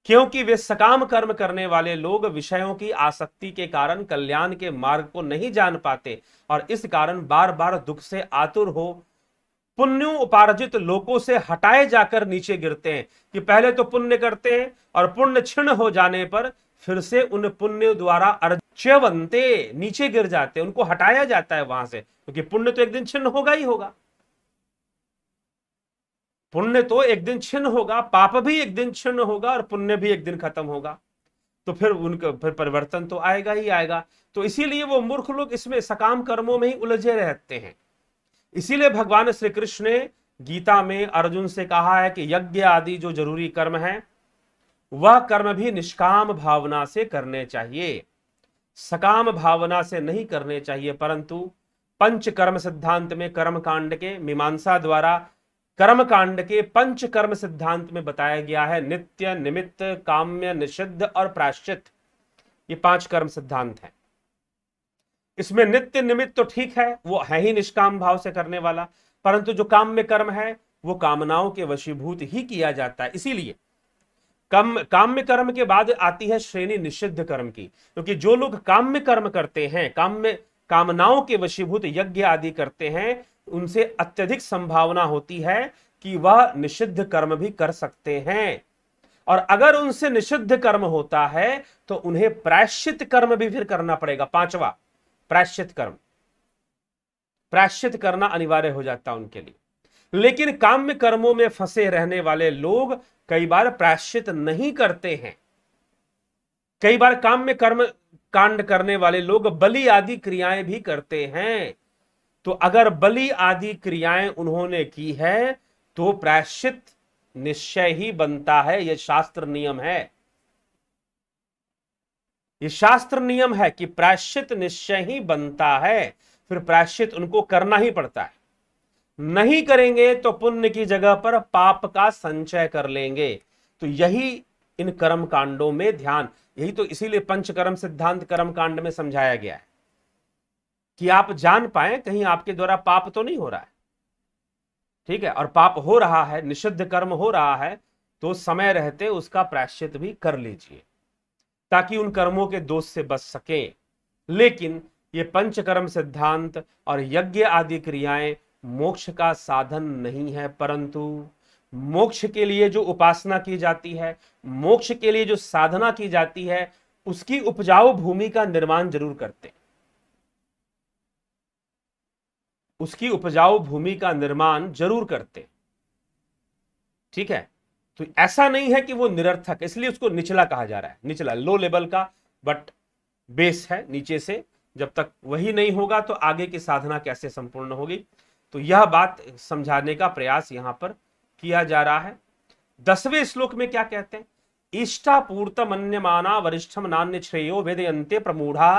क्योंकि वे सकाम कर्म करने वाले लोग विषयों की आसक्ति के कारण कल्याण के मार्ग को नहीं जान पाते और इस कारण बार बार दुख से आतुर हो पुण्य उपार्जित लोगों से हटाए जाकर नीचे गिरते हैं कि पहले तो पुण्य करते हैं और पुण्य क्षण हो जाने पर फिर से उन पुण्य द्वारा अर्चवंते नीचे गिर जाते हैं उनको हटाया जाता है वहां से क्योंकि पुण्य तो एक दिन छिन्न होगा ही होगा पुण्य तो एक दिन छिन्न होगा पाप भी एक दिन छिन्न होगा और पुण्य भी एक दिन खत्म होगा तो फिर उनके फिर परिवर्तन तो आएगा ही आएगा तो इसीलिए वो मूर्ख लोग इसमें सकाम कर्मों में ही उलझे रहते हैं इसीलिए भगवान श्री कृष्ण ने गीता में अर्जुन से कहा है कि यज्ञ आदि जो जरूरी कर्म है वह कर्म भी निष्काम भावना से करने चाहिए सकाम भावना से नहीं करने चाहिए परंतु पंच कर्म सिद्धांत में कर्म कांड के मीमांसा द्वारा कर्म कांड के पंच कर्म सिद्धांत में बताया गया है नित्य निमित्त काम्य निषिद्ध और प्राश्चित ये पांच कर्म सिद्धांत हैं इसमें नित्य निमित्त तो ठीक है वो है ही निष्काम भाव से करने वाला परंतु जो काम में कर्म है वो कामनाओं के वशीभूत ही किया जाता है इसीलिए कम काम में कर्म के बाद आती है श्रेणी निषिद्ध कर्म की क्योंकि तो जो लोग काम में कर्म करते हैं काम में कामनाओं के वशीभूत यज्ञ आदि करते हैं उनसे अत्यधिक संभावना होती है कि वह निषिद्ध कर्म भी कर सकते हैं और अगर उनसे निषिद्ध कर्म होता है तो उन्हें प्रायश्चित कर्म भी फिर करना पड़ेगा पांचवा प्राश्चित कर्म प्राश्चित करना अनिवार्य हो जाता उनके लिए लेकिन काम्य कर्मों में फंसे रहने वाले लोग कई बार प्राश्चित नहीं करते हैं कई बार काम्य कर्म कांड करने वाले लोग बलि आदि क्रियाएं भी करते हैं तो अगर बलि आदि क्रियाएं उन्होंने की है तो प्राश्चित निश्चय ही बनता है यह शास्त्र नियम है ये शास्त्र नियम है कि प्राश्चित निश्चय ही बनता है फिर प्राश्चित उनको करना ही पड़ता है नहीं करेंगे तो पुण्य की जगह पर पाप का संचय कर लेंगे तो यही इन कर्म कांडों में ध्यान यही तो इसीलिए पंचकर्म सिद्धांत कर्म कांड में समझाया गया है कि आप जान पाए कहीं आपके द्वारा पाप तो नहीं हो रहा है ठीक है और पाप हो रहा है निषिद्ध कर्म हो रहा है तो समय रहते उसका प्राश्चित भी कर लीजिए ताकि उन कर्मों के दोष से बच सके लेकिन ये पंचकर्म सिद्धांत और यज्ञ आदि क्रियाएं मोक्ष का साधन नहीं है परंतु मोक्ष के लिए जो उपासना की जाती है मोक्ष के लिए जो साधना की जाती है उसकी उपजाऊ भूमि का निर्माण जरूर करते उसकी उपजाऊ भूमि का निर्माण जरूर करते ठीक है तो ऐसा नहीं है कि वो निरर्थक इसलिए उसको निचला कहा जा रहा है निचला लो लेवल का बट बेस है नीचे से जब तक वही नहीं होगा तो आगे की साधना कैसे संपूर्ण होगी तो यह बात समझाने का प्रयास यहाँ पर किया जा रहा है दसवें श्लोक में क्या कहते हैं इष्टापूर्त मन्यमाना वरिष्ठम नान्य श्रेयो वेदयंते प्रमूढ़ा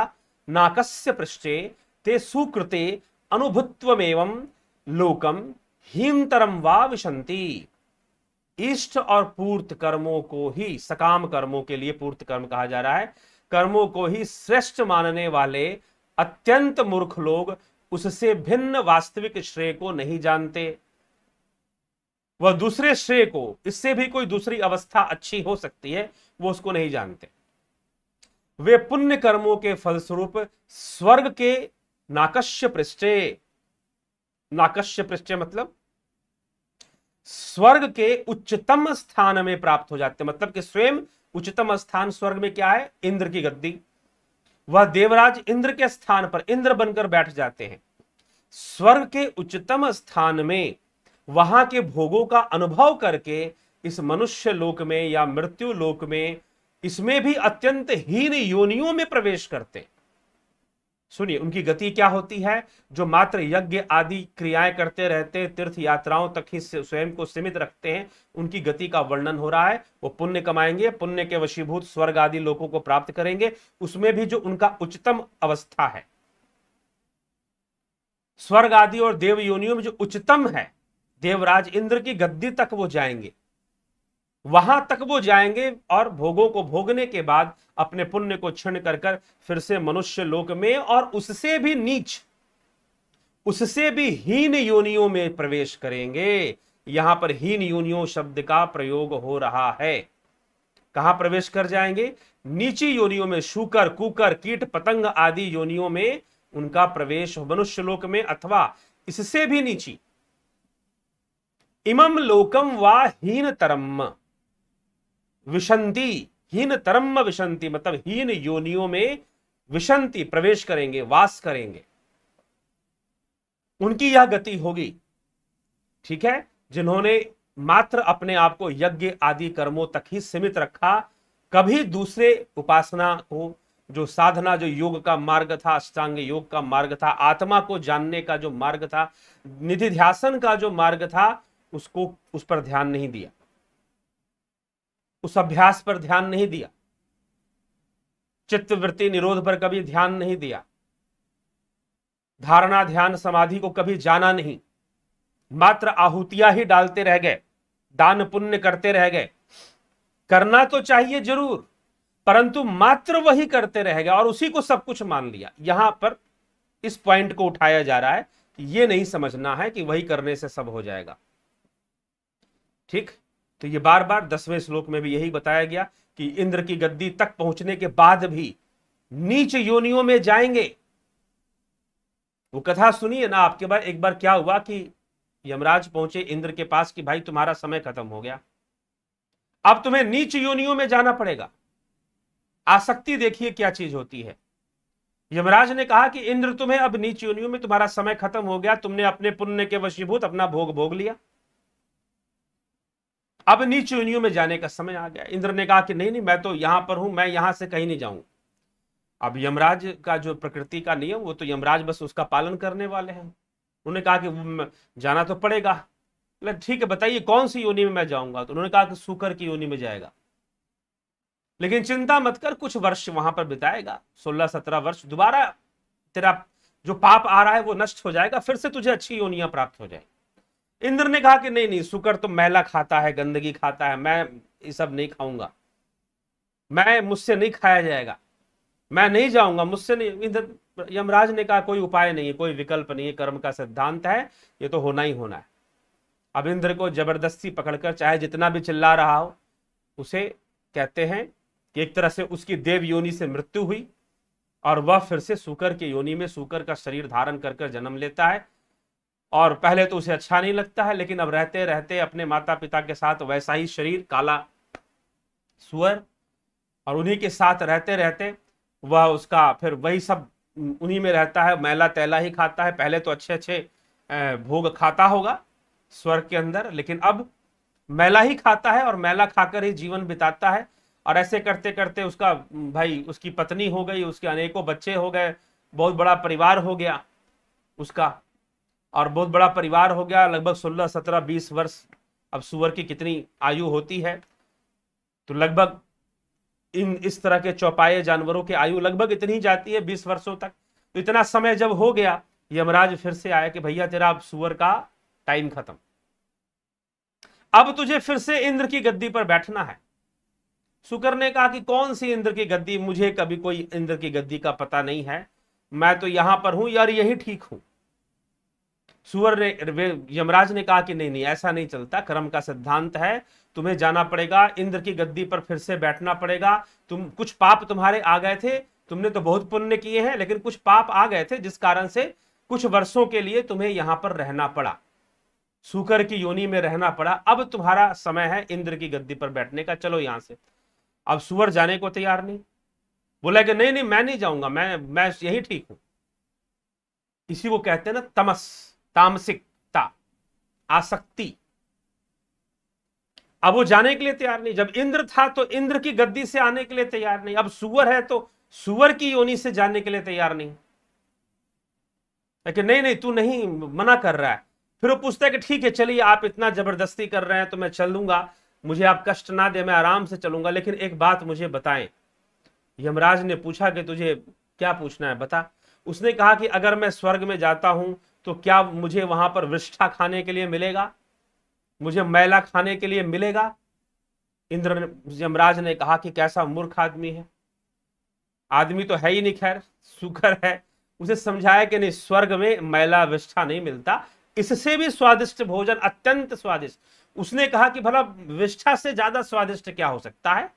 नाकस्य पृष्ठे ते सुकृते अनुभुत्वमेवम लोकम हीनतरम वा विशंती इष्ट और पूर्त कर्मों को ही सकाम कर्मों के लिए पूर्त कर्म कहा जा रहा है कर्मों को ही श्रेष्ठ मानने वाले अत्यंत मूर्ख लोग उससे भिन्न वास्तविक श्रेय को नहीं जानते वह दूसरे श्रेय को इससे भी कोई दूसरी अवस्था अच्छी हो सकती है वो उसको नहीं जानते वे पुण्य कर्मों के फलस्वरूप स्वर्ग के नाकश्य पृष्ठे नाकश्य पृष्ठे मतलब स्वर्ग के उच्चतम स्थान में प्राप्त हो जाते हैं मतलब कि स्वयं उच्चतम स्थान स्वर्ग में क्या है इंद्र की गद्दी वह देवराज इंद्र के स्थान पर इंद्र बनकर बैठ जाते हैं स्वर्ग के उच्चतम स्थान में वहां के भोगों का अनुभव करके इस मनुष्य लोक में या मृत्यु लोक में इसमें भी अत्यंत हीन योनियों में प्रवेश करते हैं सुनिए उनकी गति क्या होती है जो मात्र यज्ञ आदि क्रियाएं करते रहते हैं तीर्थ यात्राओं तक ही स्वयं को सीमित रखते हैं उनकी गति का वर्णन हो रहा है वो पुण्य कमाएंगे पुण्य के वशीभूत स्वर्ग आदि लोगों को प्राप्त करेंगे उसमें भी जो उनका उच्चतम अवस्था है स्वर्ग आदि और देव योनियों में जो उच्चतम है देवराज इंद्र की गद्दी तक वो जाएंगे वहां तक वो जाएंगे और भोगों को भोगने के बाद अपने पुण्य को क्षण कर कर फिर से मनुष्य लोक में और उससे भी नीच उससे भी हीन योनियों में प्रवेश करेंगे यहां पर हीन योनियों शब्द का प्रयोग हो रहा है कहा प्रवेश कर जाएंगे नीची योनियों में शूकर कुकर कीट पतंग आदि योनियों में उनका प्रवेश मनुष्य लोक में अथवा इससे भी नीची इमम लोकम वा हीन तरम विशंति हीन तरम विशंति मतलब हीन योनियों में विशंति प्रवेश करेंगे वास करेंगे उनकी यह गति होगी ठीक है जिन्होंने मात्र अपने आप को यज्ञ आदि कर्मों तक ही सीमित रखा कभी दूसरे उपासना को जो साधना जो योग का मार्ग था अष्टांग योग का मार्ग था आत्मा को जानने का जो मार्ग था निधि ध्यासन का जो मार्ग था उसको उस पर ध्यान नहीं दिया उस अभ्यास पर ध्यान नहीं दिया चित्तवृत्ति निरोध पर कभी ध्यान नहीं दिया धारणा ध्यान समाधि को कभी जाना नहीं मात्र आहुतियां ही डालते रह गए दान पुण्य करते रह गए करना तो चाहिए जरूर परंतु मात्र वही करते रह गए और उसी को सब कुछ मान लिया यहां पर इस पॉइंट को उठाया जा रहा है यह ये नहीं समझना है कि वही करने से सब हो जाएगा ठीक तो ये बार बार दसवें श्लोक में भी यही बताया गया कि इंद्र की गद्दी तक पहुंचने के बाद भी नीच योनियों में जाएंगे वो कथा सुनिए ना आपके बार एक बार क्या हुआ कि यमराज पहुंचे इंद्र के पास कि भाई तुम्हारा समय खत्म हो गया अब तुम्हें नीच योनियों में जाना पड़ेगा आसक्ति देखिए क्या चीज होती है यमराज ने कहा कि इंद्र तुम्हें अब नीच योनियों में तुम्हारा समय खत्म हो गया तुमने अपने पुण्य के वशीभूत अपना भोग भोग लिया अब नीच योनियों में जाने का समय आ गया इंद्र ने कहा कि नहीं नहीं मैं तो यहां पर हूं मैं यहां से कहीं नहीं जाऊं अब यमराज का जो प्रकृति का नियम वो तो यमराज बस उसका पालन करने वाले हैं उन्होंने कहा कि जाना तो पड़ेगा बोले ठीक है बताइए कौन सी योनि में मैं जाऊंगा तो उन्होंने कहा कि सुकर की योनि में जाएगा लेकिन चिंता मत कर कुछ वर्ष वहां पर बिताएगा सोलह सत्रह वर्ष दोबारा तेरा जो पाप आ रहा है वो नष्ट हो जाएगा फिर से तुझे अच्छी योनियां प्राप्त हो जाएगी इंद्र ने कहा कि नहीं नहीं सुकर तो मैला खाता है गंदगी खाता है मैं ये सब नहीं खाऊंगा मैं मुझसे नहीं खाया जाएगा मैं नहीं जाऊंगा मुझसे नहीं इंद्र यमराज ने कहा कोई उपाय नहीं है कोई विकल्प नहीं है कर्म का सिद्धांत है ये तो होना ही होना है अब इंद्र को जबरदस्ती पकड़कर चाहे जितना भी चिल्ला रहा हो उसे कहते हैं कि एक तरह से उसकी देव योनि से मृत्यु हुई और वह फिर से सुकर के योनि में सुकर का शरीर धारण कर जन्म लेता है और पहले तो उसे अच्छा नहीं लगता है लेकिन अब रहते रहते अपने माता पिता के साथ वैसा ही शरीर काला सुअर और उन्हीं के साथ रहते रहते वह उसका फिर वही सब उन्हीं में रहता है मैला तैला ही खाता है पहले तो अच्छे अच्छे भोग खाता होगा स्वर्ग के अंदर लेकिन अब मैला ही खाता है और मैला खाकर ही जीवन बिताता है और ऐसे करते करते उसका भाई उसकी पत्नी हो गई उसके अनेकों बच्चे हो गए बहुत बड़ा परिवार हो गया उसका और बहुत बड़ा परिवार हो गया लगभग सोलह सत्रह बीस वर्ष अब सुअर की कितनी आयु होती है तो लगभग इन इस तरह के चौपाए जानवरों की आयु लगभग इतनी जाती है बीस वर्षों तक तो इतना समय जब हो गया यमराज फिर से आया कि भैया तेरा अब सुअर का टाइम खत्म अब तुझे फिर से इंद्र की गद्दी पर बैठना है सुकर ने कहा कि कौन सी इंद्र की गद्दी मुझे कभी कोई इंद्र की गद्दी का पता नहीं है मैं तो यहां पर हूं यार यही ठीक हूं सुअर ने यमराज ने कहा कि नहीं नहीं ऐसा नहीं चलता कर्म का सिद्धांत है तुम्हें जाना पड़ेगा इंद्र की गद्दी पर फिर से बैठना पड़ेगा तुम कुछ पाप तुम्हारे आ गए थे तुमने तो बहुत पुण्य किए हैं लेकिन कुछ पाप आ गए थे जिस कारण से कुछ वर्षों के लिए तुम्हें यहां पर रहना पड़ा सुकर की योनि में रहना पड़ा अब तुम्हारा समय है इंद्र की गद्दी पर बैठने का चलो यहां से अब सुअर जाने को तैयार नहीं बोला कि नहीं नहीं मैं नहीं जाऊंगा मैं मैं यही ठीक हूं इसी को कहते हैं ना तमस तामसिकता आसक्ति अब वो जाने के लिए तैयार नहीं जब इंद्र था तो इंद्र की गद्दी से आने के लिए तैयार नहीं अब सुअर है तो सुअर की योनि से जाने के लिए तैयार नहीं लेकिन नहीं नहीं तू नहीं मना कर रहा है फिर वो पूछता है कि ठीक है चलिए आप इतना जबरदस्ती कर रहे हैं तो मैं चल दूंगा मुझे आप कष्ट ना दे मैं आराम से चलूंगा लेकिन एक बात मुझे बताएं यमराज ने पूछा कि तुझे क्या पूछना है बता उसने कहा कि अगर मैं स्वर्ग में जाता हूं तो क्या मुझे वहां पर विष्ठा खाने के लिए मिलेगा मुझे मैला खाने के लिए मिलेगा इंद्र यमराज ने कहा कि कैसा मूर्ख आदमी है आदमी तो है ही नहीं खैर सुखर है उसे समझाया कि नहीं स्वर्ग में मैला विष्ठा नहीं मिलता इससे भी स्वादिष्ट भोजन अत्यंत स्वादिष्ट उसने कहा कि भला विष्ठा से ज्यादा स्वादिष्ट क्या हो सकता है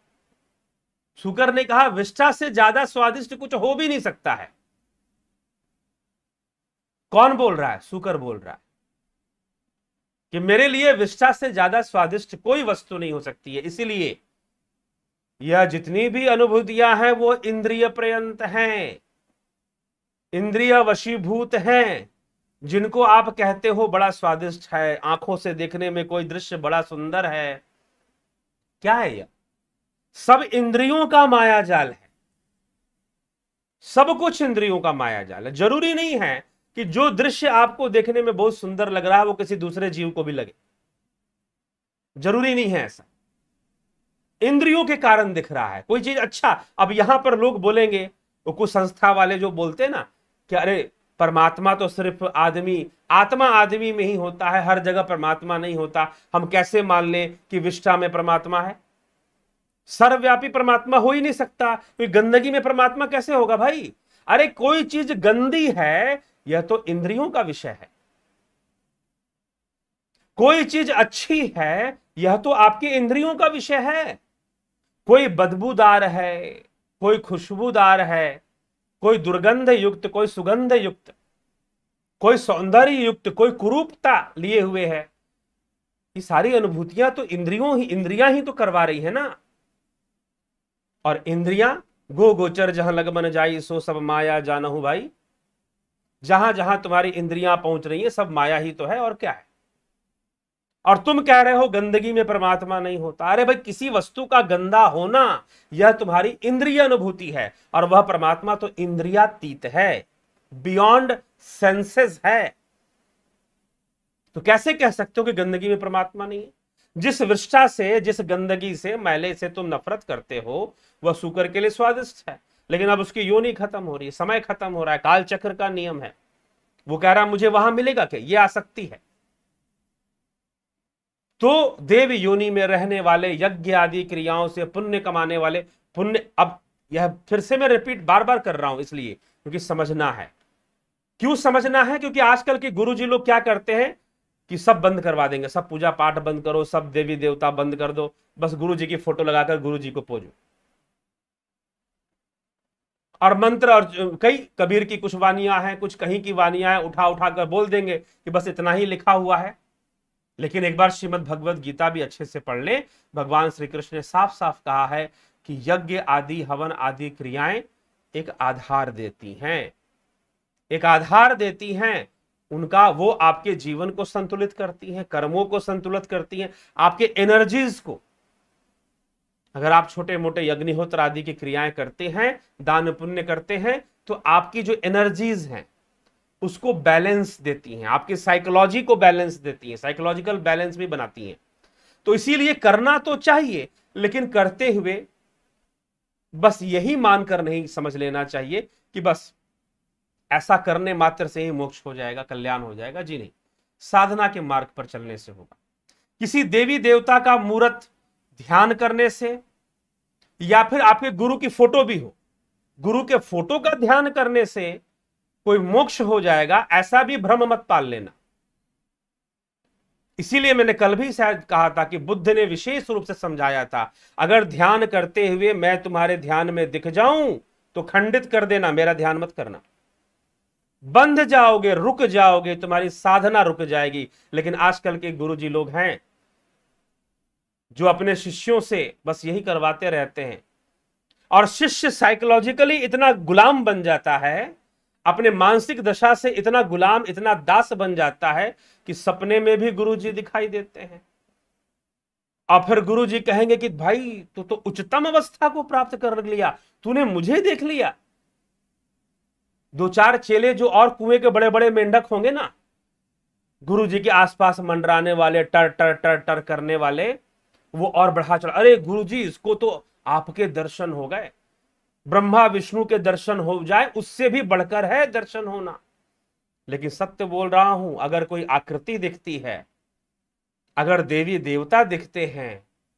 सुकर ने कहा विष्ठा से ज्यादा स्वादिष्ट कुछ हो भी नहीं सकता है कौन बोल रहा है सुकर बोल रहा है कि मेरे लिए विष्ठा से ज्यादा स्वादिष्ट कोई वस्तु नहीं हो सकती है इसीलिए यह जितनी भी अनुभूतियां हैं वो इंद्रिय पर्यंत हैं इंद्रिय वशीभूत हैं जिनको आप कहते हो बड़ा स्वादिष्ट है आंखों से देखने में कोई दृश्य बड़ा सुंदर है क्या है यह सब इंद्रियों का माया जाल है सब कुछ इंद्रियों का माया जाल है जरूरी नहीं है कि जो दृश्य आपको देखने में बहुत सुंदर लग रहा है वो किसी दूसरे जीव को भी लगे जरूरी नहीं है ऐसा इंद्रियों के कारण दिख रहा है कोई चीज अच्छा अब यहां पर लोग बोलेंगे वो तो कुछ संस्था वाले जो बोलते ना कि अरे परमात्मा तो सिर्फ आदमी आत्मा आदमी में ही होता है हर जगह परमात्मा नहीं होता हम कैसे मान लें कि विष्ठा में परमात्मा है सर्वव्यापी परमात्मा हो ही नहीं सकता कोई तो गंदगी में परमात्मा कैसे होगा भाई अरे कोई चीज गंदी है यह तो इंद्रियों का विषय है कोई चीज अच्छी है यह तो आपके इंद्रियों का विषय है कोई बदबूदार है कोई खुशबूदार है कोई दुर्गंध युक्त कोई सुगंध युक्त कोई सौंदर्य युक्त कोई कुरूपता लिए हुए है ये सारी अनुभूतियां तो इंद्रियों ही इंद्रियां ही तो करवा रही है ना और इंद्रियां गो गोचर जहां लग बन जाई सो सब माया जानहू भाई जहां जहां तुम्हारी इंद्रियां पहुंच रही है सब माया ही तो है और क्या है और तुम कह रहे हो गंदगी में परमात्मा नहीं होता अरे भाई किसी वस्तु का गंदा होना यह तुम्हारी इंद्रिय अनुभूति है और वह परमात्मा तो इंद्रियातीत है बियॉन्ड सेंसेस है तो कैसे कह सकते हो कि गंदगी में परमात्मा नहीं है जिस वृष्टा से जिस गंदगी से मैले से तुम नफरत करते हो वह सुकर के लिए स्वादिष्ट है लेकिन अब उसकी योनि खत्म हो रही है समय खत्म हो रहा है कालचक्र का नियम है वो कह रहा मुझे वहां मिलेगा क्या ये आसक्ति है तो देव योनि में रहने वाले यज्ञ आदि क्रियाओं से पुण्य कमाने वाले पुण्य अब यह फिर से मैं रिपीट बार बार कर रहा हूं इसलिए क्योंकि समझना है क्यों समझना है क्योंकि आजकल के गुरु जी लोग क्या करते हैं कि सब बंद करवा देंगे सब पूजा पाठ बंद करो सब देवी देवता बंद कर दो बस गुरु जी की फोटो लगाकर गुरु जी को पोजो और मंत्र और कई कबीर की कुछ वानियां हैं कुछ कहीं की वानियां हैं उठा उठा कर बोल देंगे कि बस इतना ही लिखा हुआ है लेकिन एक बार श्रीमद भगवत गीता भी अच्छे से पढ़ ले भगवान श्री कृष्ण ने साफ साफ कहा है कि यज्ञ आदि हवन आदि क्रियाएं एक आधार देती हैं एक आधार देती हैं उनका वो आपके जीवन को संतुलित करती हैं कर्मों को संतुलित करती हैं आपके एनर्जीज को अगर आप छोटे मोटे यज्ञहोत्र आदि की क्रियाएं करते हैं दान पुण्य करते हैं तो आपकी जो एनर्जीज हैं उसको बैलेंस देती हैं आपकी साइकोलॉजी को बैलेंस देती हैं साइकोलॉजिकल बैलेंस भी बनाती हैं तो इसीलिए करना तो चाहिए लेकिन करते हुए बस यही मानकर नहीं समझ लेना चाहिए कि बस ऐसा करने मात्र से ही मोक्ष हो जाएगा कल्याण हो जाएगा जी नहीं साधना के मार्ग पर चलने से होगा किसी देवी देवता का मूर्त ध्यान करने से या फिर आपके गुरु की फोटो भी हो गुरु के फोटो का ध्यान करने से कोई मोक्ष हो जाएगा ऐसा भी भ्रम मत पाल लेना इसीलिए मैंने कल भी शायद कहा था कि बुद्ध ने विशेष रूप से समझाया था अगर ध्यान करते हुए मैं तुम्हारे ध्यान में दिख जाऊं तो खंडित कर देना मेरा ध्यान मत करना बंध जाओगे रुक जाओगे तुम्हारी साधना रुक जाएगी लेकिन आजकल के गुरुजी लोग हैं जो अपने शिष्यों से बस यही करवाते रहते हैं और शिष्य साइकोलॉजिकली इतना गुलाम बन जाता है अपने मानसिक दशा से इतना गुलाम इतना दास बन जाता है कि सपने में भी गुरु जी दिखाई देते हैं और फिर गुरु जी कहेंगे कि भाई तू तो उच्चतम अवस्था को प्राप्त कर लिया तूने मुझे देख लिया दो चार चेले जो और कुएं के बड़े बड़े मेंढक होंगे ना गुरु जी के आसपास मंडराने वाले टर टर टर टर करने वाले वो और बढ़ा चढ़ा अरे गुरु जी इसको तो आपके दर्शन हो गए ब्रह्मा विष्णु के दर्शन हो जाए उससे भी बढ़कर है दर्शन होना लेकिन सत्य बोल रहा हूं अगर कोई आकृति दिखती है अगर देवी देवता दिखते हैं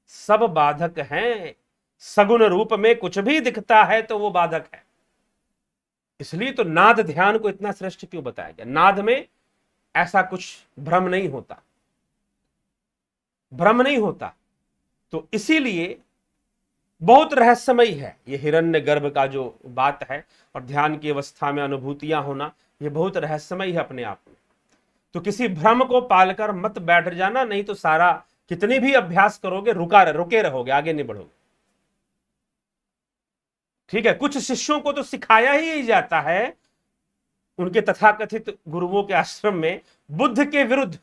सब बाधक हैं सगुण रूप में कुछ भी दिखता है तो वो बाधक है इसलिए तो नाद ध्यान को इतना श्रेष्ठ क्यों बताया गया नाद में ऐसा कुछ भ्रम नहीं होता भ्रम नहीं होता तो इसीलिए बहुत रहस्यमय है ये हिरण्य गर्भ का जो बात है और ध्यान की अवस्था में अनुभूतियां होना ये बहुत रहस्यमय है अपने आप में तो किसी भ्रम को पालकर मत बैठ जाना नहीं तो सारा कितनी भी अभ्यास करोगे रुका रुके रहोगे आगे नहीं बढ़ोगे ठीक है कुछ शिष्यों को तो सिखाया ही जाता है उनके तथाकथित गुरुओं के आश्रम में बुद्ध के विरुद्ध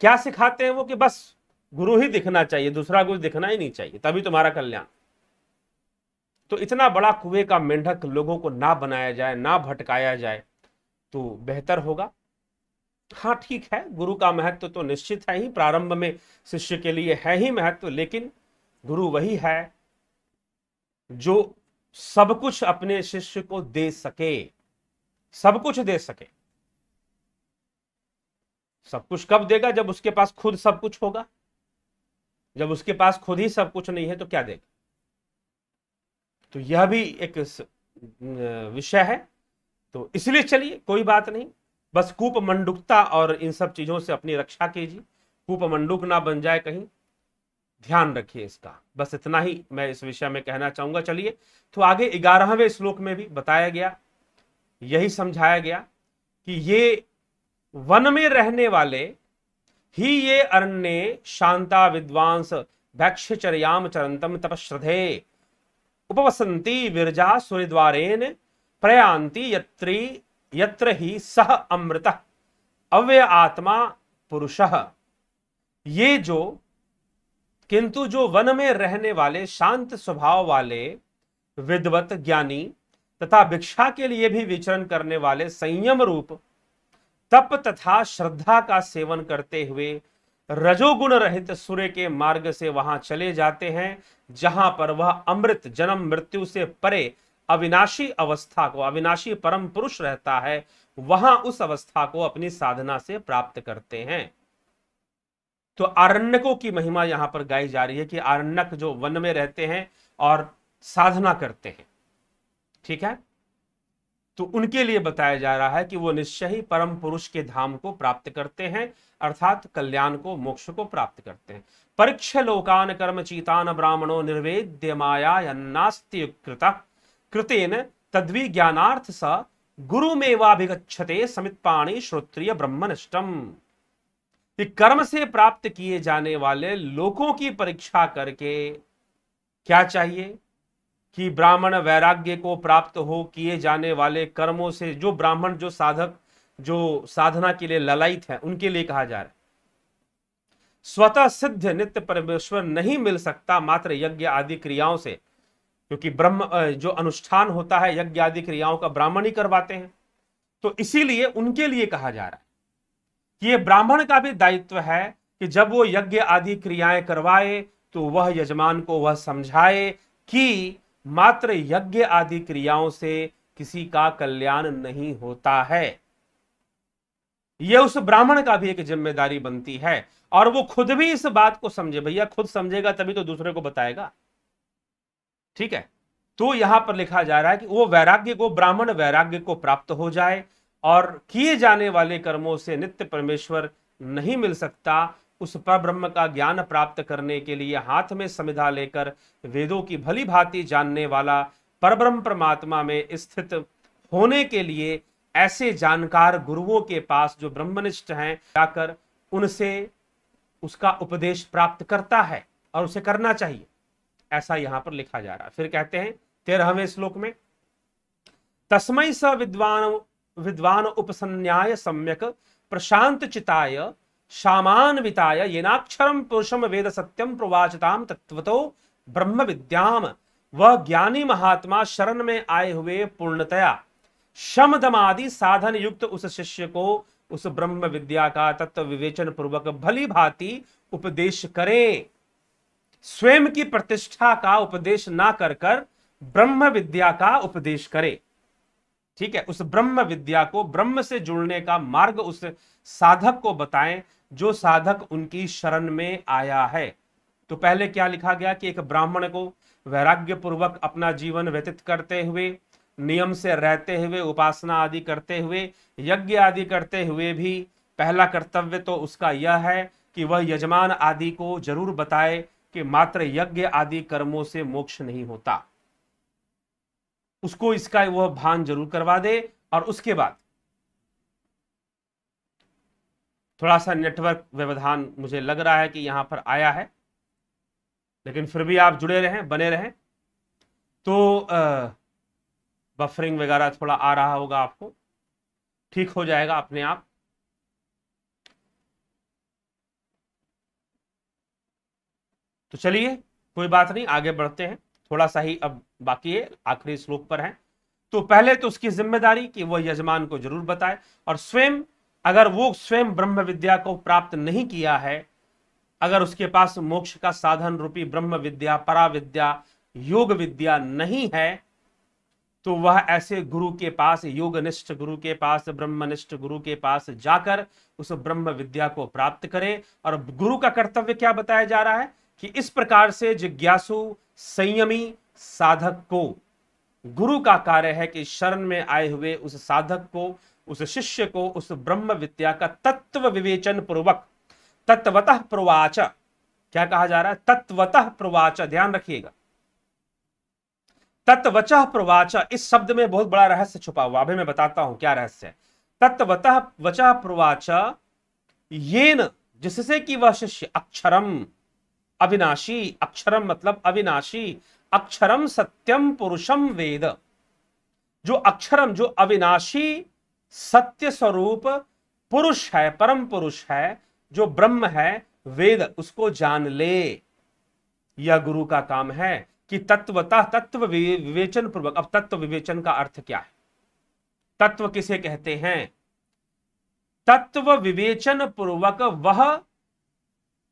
क्या सिखाते हैं वो कि बस गुरु ही दिखना चाहिए दूसरा कुछ दिखना ही नहीं चाहिए तभी तुम्हारा कल्याण तो इतना बड़ा कुएं का मेंढक लोगों को ना बनाया जाए ना भटकाया जाए तो बेहतर होगा हाँ ठीक है गुरु का महत्व तो निश्चित है ही प्रारंभ में शिष्य के लिए है ही महत्व लेकिन गुरु वही है जो सब कुछ अपने शिष्य को दे सके सब कुछ दे सके सब कुछ कब देगा जब उसके पास खुद सब कुछ होगा जब उसके पास खुद ही सब कुछ नहीं है तो क्या देगा तो यह भी एक विषय है तो इसलिए चलिए कोई बात नहीं बस कूप मंडुकता और इन सब चीजों से अपनी रक्षा कीजिए कूप मंडुक ना बन जाए कहीं ध्यान रखिए इसका बस इतना ही मैं इस विषय में कहना चाहूंगा चलिए तो आगे ग्यारहवें श्लोक में भी बताया गया यही समझाया गया कि ये वन में रहने वाले ही ये अरण्य शांता विद्वांस भैक्षचर्याम चरंतम तपश्रधे उपवसंती विरजा सूर्यद्वारेन प्रयांति यत्री यत्र ही सह अमृत अव्य आत्मा पुरुष ये जो किंतु जो वन में रहने वाले शांत स्वभाव वाले विद्वत ज्ञानी तथा भिक्षा के लिए भी विचरण करने वाले संयम रूप तप तथा श्रद्धा का सेवन करते हुए रजोगुण रहित सूर्य के मार्ग से वहां चले जाते हैं जहां पर वह अमृत जन्म मृत्यु से परे अविनाशी अवस्था को अविनाशी परम पुरुष रहता है वहां उस अवस्था को अपनी साधना से प्राप्त करते हैं तो आरण्यकों की महिमा यहां पर गाई जा रही है कि आरण्यक जो वन में रहते हैं और साधना करते हैं ठीक है तो उनके लिए बताया जा रहा है कि वो निश्चय ही परम पुरुष के धाम को प्राप्त करते हैं अर्थात कल्याण को मोक्ष को प्राप्त करते हैं परीक्ष लोकान कर्म चीतान ब्राह्मणों निर्वेद्य माया यन्नास्त्युकृत कृतेन तद्वी ज्ञानार्थ स गुरु मेवाभिगछते समित पाणी श्रोत्रिय ब्रह्मनिष्टम कि कर्म से प्राप्त किए जाने वाले लोगों की परीक्षा करके क्या चाहिए कि ब्राह्मण वैराग्य को प्राप्त हो किए जाने वाले कर्मों से जो ब्राह्मण जो साधक जो साधना के लिए ललायित है उनके लिए कहा जा रहा है स्वतः सिद्ध नित्य परमेश्वर नहीं मिल सकता मात्र यज्ञ आदि क्रियाओं से क्योंकि ब्रह्म जो अनुष्ठान होता है यज्ञ आदि क्रियाओं का ब्राह्मण ही करवाते हैं तो इसीलिए उनके लिए कहा जा रहा है कि ये ब्राह्मण का भी दायित्व है कि जब वो यज्ञ आदि क्रियाएं करवाए तो वह यजमान को वह समझाए कि मात्र यज्ञ आदि क्रियाओं से किसी का कल्याण नहीं होता है यह उस ब्राह्मण का भी एक जिम्मेदारी बनती है और वो खुद भी इस बात को समझे भैया खुद समझेगा तभी तो दूसरे को बताएगा ठीक है तो यहां पर लिखा जा रहा है कि वो वैराग्य को ब्राह्मण वैराग्य को प्राप्त हो जाए और किए जाने वाले कर्मों से नित्य परमेश्वर नहीं मिल सकता उस पर ब्रह्म का ज्ञान प्राप्त करने के लिए हाथ में संविधा लेकर वेदों की भली भांति जानने वाला परब्रह्म परमात्मा में स्थित होने के लिए ऐसे जानकार गुरुओं के पास जो ब्रह्मनिष्ठ हैं जाकर उनसे उसका उपदेश प्राप्त करता है और उसे करना चाहिए ऐसा यहां पर लिखा जा रहा है फिर कहते हैं तेरहवें श्लोक में तस्मय स विद्वान विद्वान उपसन्याय सम्यक प्रशांत चिताय शामान्विताय येनाक्षरम पुरुषम वेद सत्यम प्रवाचताम तत्वतो ब्रह्म विद्याम वह ज्ञानी महात्मा शरण में आए हुए पूर्णतया शमदमादि साधन युक्त उस शिष्य को उस ब्रह्म विद्या का तत्व विवेचन पूर्वक भली भांति उपदेश करे स्वयं की प्रतिष्ठा का उपदेश ना कर कर ब्रह्म विद्या का उपदेश करे ठीक है उस ब्रह्म विद्या को ब्रह्म से जुड़ने का मार्ग उस साधक को बताएं जो साधक उनकी शरण में आया है तो पहले क्या लिखा गया कि एक ब्राह्मण को वैराग्य पूर्वक अपना जीवन व्यतीत करते हुए नियम से रहते हुए उपासना आदि करते हुए यज्ञ आदि करते हुए भी पहला कर्तव्य तो उसका यह है कि वह यजमान आदि को जरूर बताए कि मात्र यज्ञ आदि कर्मों से मोक्ष नहीं होता उसको इसका वह भान जरूर करवा दे और उसके बाद थोड़ा सा नेटवर्क व्यवधान मुझे लग रहा है कि यहाँ पर आया है लेकिन फिर भी आप जुड़े रहें बने रहें तो आ, बफरिंग वगैरह थोड़ा आ रहा होगा आपको ठीक हो जाएगा अपने आप तो चलिए कोई बात नहीं आगे बढ़ते हैं थोड़ा सा ही अब बाकी है आखिरी श्लोक पर है तो पहले तो उसकी जिम्मेदारी कि वह यजमान को जरूर बताए और स्वयं अगर वो स्वयं ब्रह्म विद्या को प्राप्त नहीं किया है अगर उसके पास मोक्ष का साधन रूपी ब्रह्म विद्या परा विद्या योग विद्या नहीं है तो वह ऐसे गुरु के पास योगनिष्ठ गुरु के पास ब्रह्मनिष्ठ गुरु के पास जाकर उस ब्रह्म विद्या को प्राप्त करे और गुरु का कर्तव्य क्या बताया जा रहा है कि इस प्रकार से जिज्ञासु संयमी साधक को गुरु का कार्य है कि शरण में आए हुए उस साधक को उस शिष्य को उस ब्रह्म विद्या का तत्व विवेचन पूर्वक तत्वतः प्रवाच क्या कहा जा रहा है तत्वतः प्रवाच ध्यान रखिएगा तत्वच प्रवाच इस शब्द में बहुत बड़ा रहस्य छुपा हुआ अभी मैं बताता हूं क्या रहस्य है तत्वतः वच प्रवाच येन जिससे कि वह शिष्य अक्षरम अविनाशी अक्षरम मतलब अविनाशी अक्षरम सत्यम पुरुषम वेद जो अक्षरम जो अविनाशी सत्य स्वरूप पुरुष है परम पुरुष है जो ब्रह्म है वेद उसको जान ले यह गुरु का काम है कि तत्वतः तत्व विवेचन पूर्वक अब तत्व विवेचन का अर्थ क्या है तत्व किसे कहते हैं तत्व विवेचन पूर्वक वह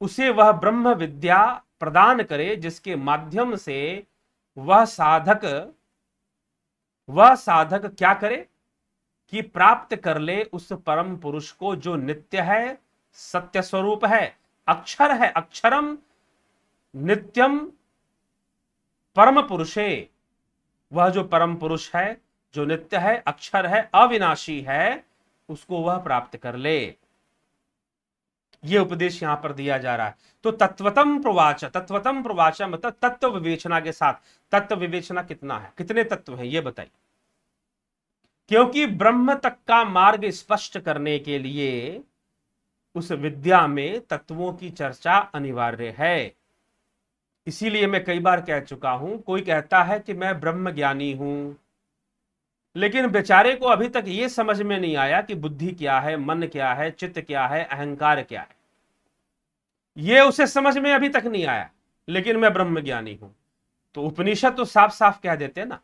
उसे वह ब्रह्म विद्या प्रदान करे जिसके माध्यम से वह साधक वह साधक क्या करे कि प्राप्त कर ले उस परम पुरुष को जो नित्य है सत्य स्वरूप है अक्षर है अक्षरम नित्यम परम पुरुषे वह जो परम पुरुष है जो नित्य है अक्षर है अविनाशी है उसको वह प्राप्त कर ले ये उपदेश यहां पर दिया जा रहा है तो तत्वतम प्रवाच तत्वतम प्रवाच मतलब तत्व विवेचना के साथ तत्व विवेचना कितना है कितने तत्व हैं ये बताइए क्योंकि ब्रह्म तक का मार्ग स्पष्ट करने के लिए उस विद्या में तत्वों की चर्चा अनिवार्य है इसीलिए मैं कई बार कह चुका हूं कोई कहता है कि मैं ब्रह्म ज्ञानी हूं लेकिन बेचारे को अभी तक यह समझ में नहीं आया कि बुद्धि क्या है मन क्या है चित्त क्या है अहंकार क्या है यह उसे समझ में अभी तक नहीं आया लेकिन मैं ब्रह्म ज्ञानी हूं तो उपनिषद तो साफ साफ कह देते ना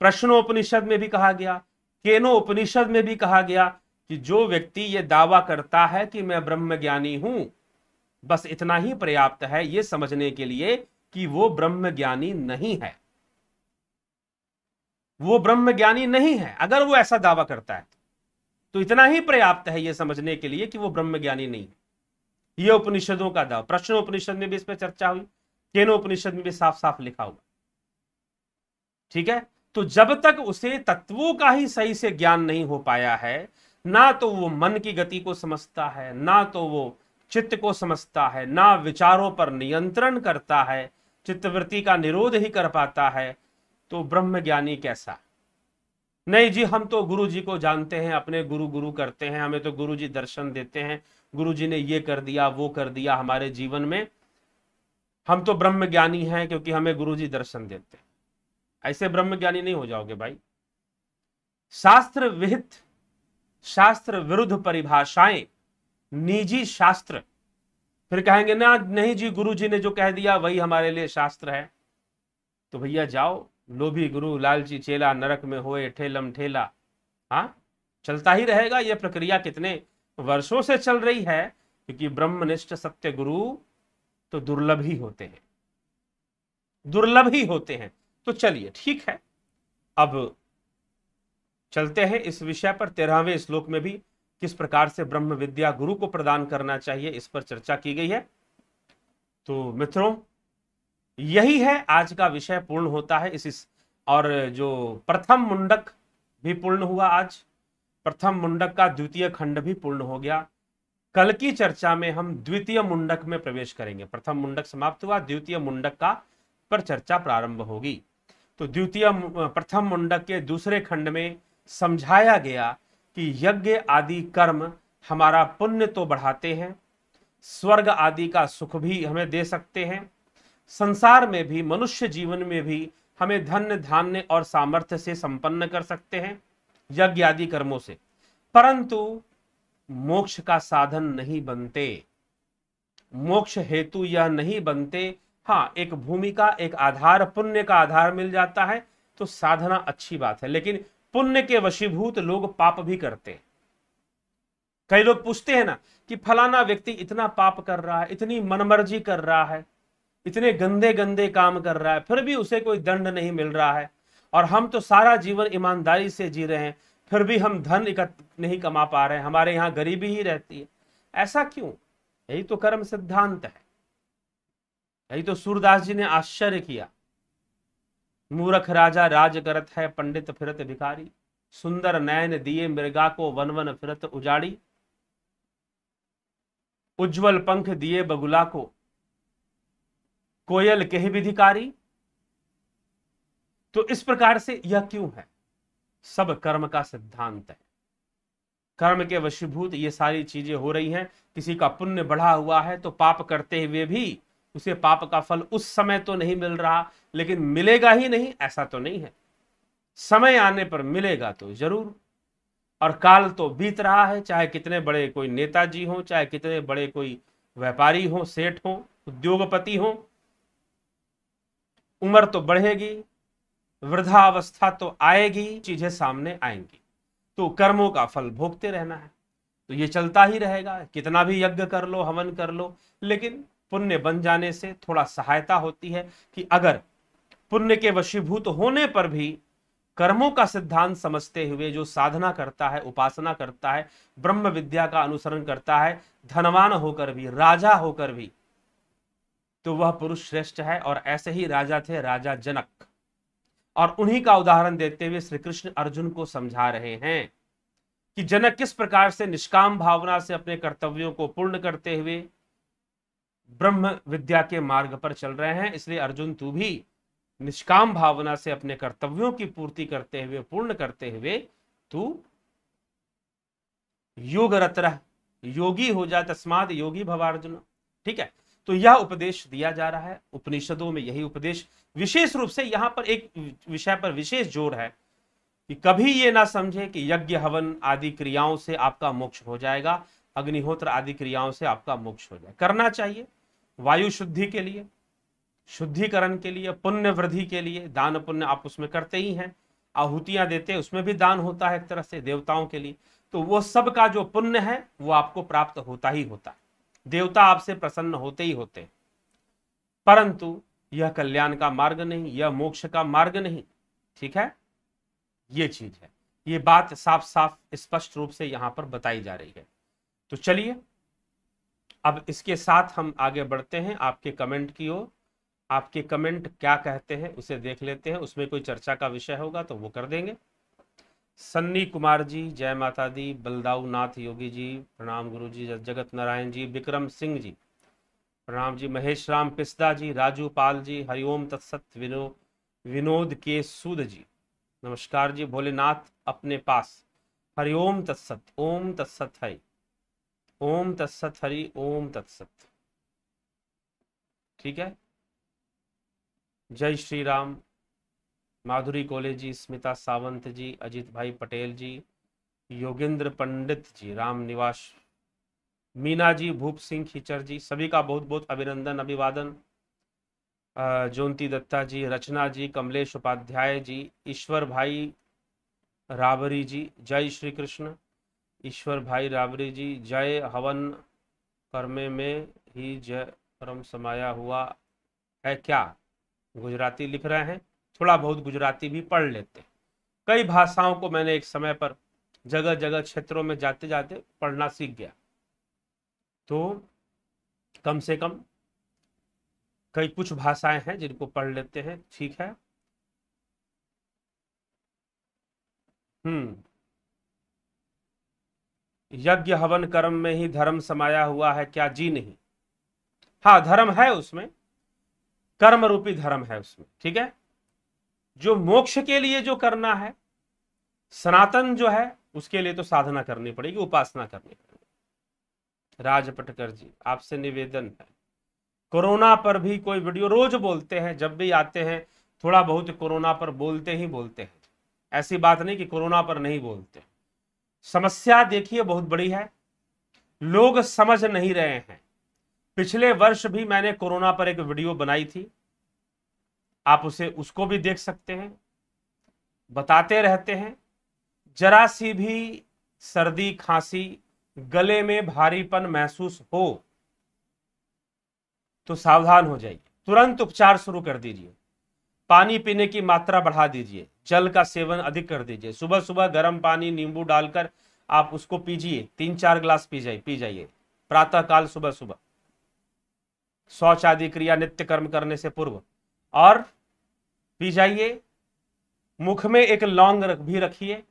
प्रश्नोपनिषद में भी कहा गया केनो उपनिषद में भी कहा गया कि जो व्यक्ति ये दावा करता है कि मैं ब्रह्म ज्ञानी हूं बस इतना ही पर्याप्त है ये समझने के लिए कि वो ब्रह्म ज्ञानी नहीं है वो ब्रह्म ज्ञानी नहीं है अगर वो ऐसा दावा करता है तो इतना ही पर्याप्त है ये समझने के लिए कि वो ब्रह्म ज्ञानी नहीं है ये उपनिषदों का दावा प्रश्नोपनिषद में भी इस पर चर्चा हुई केनो उपनिषद में भी साफ साफ लिखा हुआ ठीक है तो जब तक उसे तत्वों का ही सही से ज्ञान नहीं हो पाया है ना तो वो मन की गति को समझता है ना तो वो चित्त को समझता है ना विचारों पर नियंत्रण करता है चित्तवृत्ति का निरोध ही कर पाता है तो ब्रह्म ज्ञानी कैसा नहीं जी हम तो गुरु जी को जानते हैं अपने गुरु गुरु करते हैं हमें तो गुरु जी दर्शन देते हैं गुरु जी ने ये कर दिया वो कर दिया हमारे जीवन में हम तो ब्रह्म ज्ञानी हैं क्योंकि हमें गुरु जी दर्शन देते हैं ऐसे ब्रह्म ज्ञानी नहीं हो जाओगे भाई शास्त्र विहित शास्त्र विरुद्ध परिभाषाएं निजी शास्त्र फिर कहेंगे ना नहीं जी गुरु जी ने जो कह दिया वही हमारे लिए शास्त्र है तो भैया जाओ लोभी गुरु लालची चेला नरक में होए ठेलम ठेला हाँ चलता ही रहेगा यह प्रक्रिया कितने वर्षों से चल रही है क्योंकि ब्रह्मनिष्ठ सत्य गुरु तो दुर्लभ ही होते हैं दुर्लभ ही होते हैं तो चलिए ठीक है अब चलते हैं इस विषय पर तेरहवें श्लोक में भी किस प्रकार से ब्रह्म विद्या गुरु को प्रदान करना चाहिए इस पर चर्चा की गई है तो मित्रों यही है आज का विषय पूर्ण होता है इस, इस और जो प्रथम मुंडक भी पूर्ण हुआ आज प्रथम मुंडक का द्वितीय खंड भी पूर्ण हो गया कल की चर्चा में हम द्वितीय मुंडक में प्रवेश करेंगे प्रथम मुंडक समाप्त हुआ द्वितीय मुंडक का पर चर्चा प्रारंभ होगी तो द्वितीय प्रथम मुंडक के दूसरे खंड में समझाया गया कि यज्ञ आदि कर्म हमारा पुण्य तो बढ़ाते हैं स्वर्ग आदि का सुख भी हमें दे सकते हैं संसार में भी मनुष्य जीवन में भी हमें धन धान्य और सामर्थ्य से संपन्न कर सकते हैं यज्ञ आदि कर्मों से परंतु मोक्ष का साधन नहीं बनते मोक्ष हेतु यह नहीं बनते हाँ एक भूमि का एक आधार पुण्य का आधार मिल जाता है तो साधना अच्छी बात है लेकिन पुण्य के वशीभूत लोग पाप भी करते हैं कई लोग पूछते हैं ना कि फलाना व्यक्ति इतना पाप कर रहा है इतनी मनमर्जी कर रहा है इतने गंदे गंदे काम कर रहा है फिर भी उसे कोई दंड नहीं मिल रहा है और हम तो सारा जीवन ईमानदारी से जी रहे हैं फिर भी हम धन इकट्ठ नहीं कमा पा रहे हैं हमारे यहाँ गरीबी ही रहती है ऐसा क्यों यही तो कर्म सिद्धांत है यही तो सूरदास जी ने आश्चर्य किया मूरख राजा राज करत है पंडित फिरत भिखारी सुंदर नयन दिए मृगा को वन वन फिरत उजाड़ी उज्जवल पंख दिए बगुला को कोयल कह विधिकारी तो इस प्रकार से यह क्यों है सब कर्म का सिद्धांत है कर्म के वशीभूत ये सारी चीजें हो रही हैं किसी का पुण्य बढ़ा हुआ है तो पाप करते हुए भी उसे पाप का फल उस समय तो नहीं मिल रहा लेकिन मिलेगा ही नहीं ऐसा तो नहीं है समय आने पर मिलेगा तो जरूर और काल तो बीत रहा है चाहे कितने बड़े कोई नेताजी हो चाहे कितने बड़े कोई व्यापारी हो सेठ हो उद्योगपति हो उम्र तो बढ़ेगी वृद्धावस्था तो आएगी चीजें सामने आएंगी तो कर्मों का फल भोगते रहना है तो ये चलता ही रहेगा कितना भी यज्ञ कर लो हवन कर लो लेकिन पुण्य बन जाने से थोड़ा सहायता होती है कि अगर पुण्य के वशीभूत होने पर भी कर्मों का सिद्धांत समझते हुए जो साधना करता है उपासना करता है ब्रह्म विद्या का अनुसरण करता है धनवान होकर भी राजा होकर भी तो वह पुरुष श्रेष्ठ है और ऐसे ही राजा थे राजा जनक और उन्हीं का उदाहरण देते हुए श्री कृष्ण अर्जुन को समझा रहे हैं कि जनक किस प्रकार से निष्काम भावना से अपने कर्तव्यों को पूर्ण करते हुए ब्रह्म विद्या के मार्ग पर चल रहे हैं इसलिए अर्जुन तू भी निष्काम भावना से अपने कर्तव्यों की पूर्ति करते हुए पूर्ण करते हुए तू योग रह योगी हो जा तस्माद योगी भवार्जुन ठीक है तो यह उपदेश दिया जा रहा है उपनिषदों में यही उपदेश विशेष रूप से यहां पर एक विषय पर विशेष जोर है कि कभी ये ना समझे कि यज्ञ हवन आदि क्रियाओं से आपका मोक्ष हो जाएगा अग्निहोत्र आदि क्रियाओं से आपका मोक्ष हो जाए करना चाहिए वायु शुद्धि के लिए शुद्धिकरण के लिए पुण्य वृद्धि के लिए दान पुण्य आप उसमें करते ही हैं आहुतियां देते हैं उसमें भी दान होता है एक तरह से देवताओं के लिए तो वो सब का जो पुण्य है वो आपको प्राप्त होता ही होता है देवता आपसे प्रसन्न होते ही होते हैं परंतु यह कल्याण का मार्ग नहीं यह मोक्ष का मार्ग नहीं ठीक है ये चीज है ये बात साफ साफ स्पष्ट रूप से यहां पर बताई जा रही है तो चलिए अब इसके साथ हम आगे बढ़ते हैं आपके कमेंट की ओर आपके कमेंट क्या कहते हैं उसे देख लेते हैं उसमें कोई चर्चा का विषय होगा तो वो कर देंगे सन्नी कुमार जी जय माता दी बलदाऊ नाथ योगी जी प्रणाम गुरु जी जगत नारायण जी विक्रम सिंह जी प्रणाम जी महेश राम पिस्दा जी राजू पाल जी हरिओम तत्सत विनो विनोद के सूद जी नमस्कार जी भोलेनाथ अपने पास हरिओम तत्सत ओम तत्सत हरी ओम तत्सत हरि ओम तत्सत ठीक है जय श्री राम माधुरी कोले जी स्मिता सावंत जी अजीत भाई पटेल जी योगेंद्र पंडित जी राम निवास मीना जी भूप सिंह खीचर जी सभी का बहुत बहुत अभिनंदन अभिवादन ज्योति दत्ता जी रचना जी कमलेश उपाध्याय जी ईश्वर भाई राबरी जी जय श्री कृष्ण ईश्वर भाई राबरी जी जय हवन कर्मे में ही जय परम समाया हुआ है क्या गुजराती लिख रहे हैं थोड़ा बहुत गुजराती भी पढ़ लेते हैं कई भाषाओं को मैंने एक समय पर जगह जगह क्षेत्रों में जाते जाते पढ़ना सीख गया तो कम से कम कई कुछ भाषाएं हैं जिनको पढ़ लेते हैं ठीक है हम्म यज्ञ हवन कर्म में ही धर्म समाया हुआ है क्या जी नहीं हाँ धर्म है उसमें कर्म रूपी धर्म है उसमें ठीक है जो मोक्ष के लिए जो करना है सनातन जो है उसके लिए तो साधना करनी पड़ेगी उपासना करनी पड़ेगी राज पटकर जी आपसे निवेदन है कोरोना पर भी कोई वीडियो रोज बोलते हैं जब भी आते हैं थोड़ा बहुत कोरोना पर बोलते ही बोलते हैं ऐसी बात नहीं कि कोरोना पर नहीं बोलते हैं समस्या देखिए बहुत बड़ी है लोग समझ नहीं रहे हैं पिछले वर्ष भी मैंने कोरोना पर एक वीडियो बनाई थी आप उसे उसको भी देख सकते हैं बताते रहते हैं जरा सी भी सर्दी खांसी गले में भारीपन महसूस हो तो सावधान हो जाइए तुरंत उपचार शुरू कर दीजिए पानी पीने की मात्रा बढ़ा दीजिए जल का सेवन अधिक कर दीजिए सुबह सुबह गर्म पानी नींबू डालकर आप उसको पीजिए तीन चार ग्लास पी जाइए पी जाइए प्रातः काल सुबह सुबह शौच आदि क्रिया नित्य कर्म करने से पूर्व और पी जाइए मुख में एक लौंग रख भी रखिए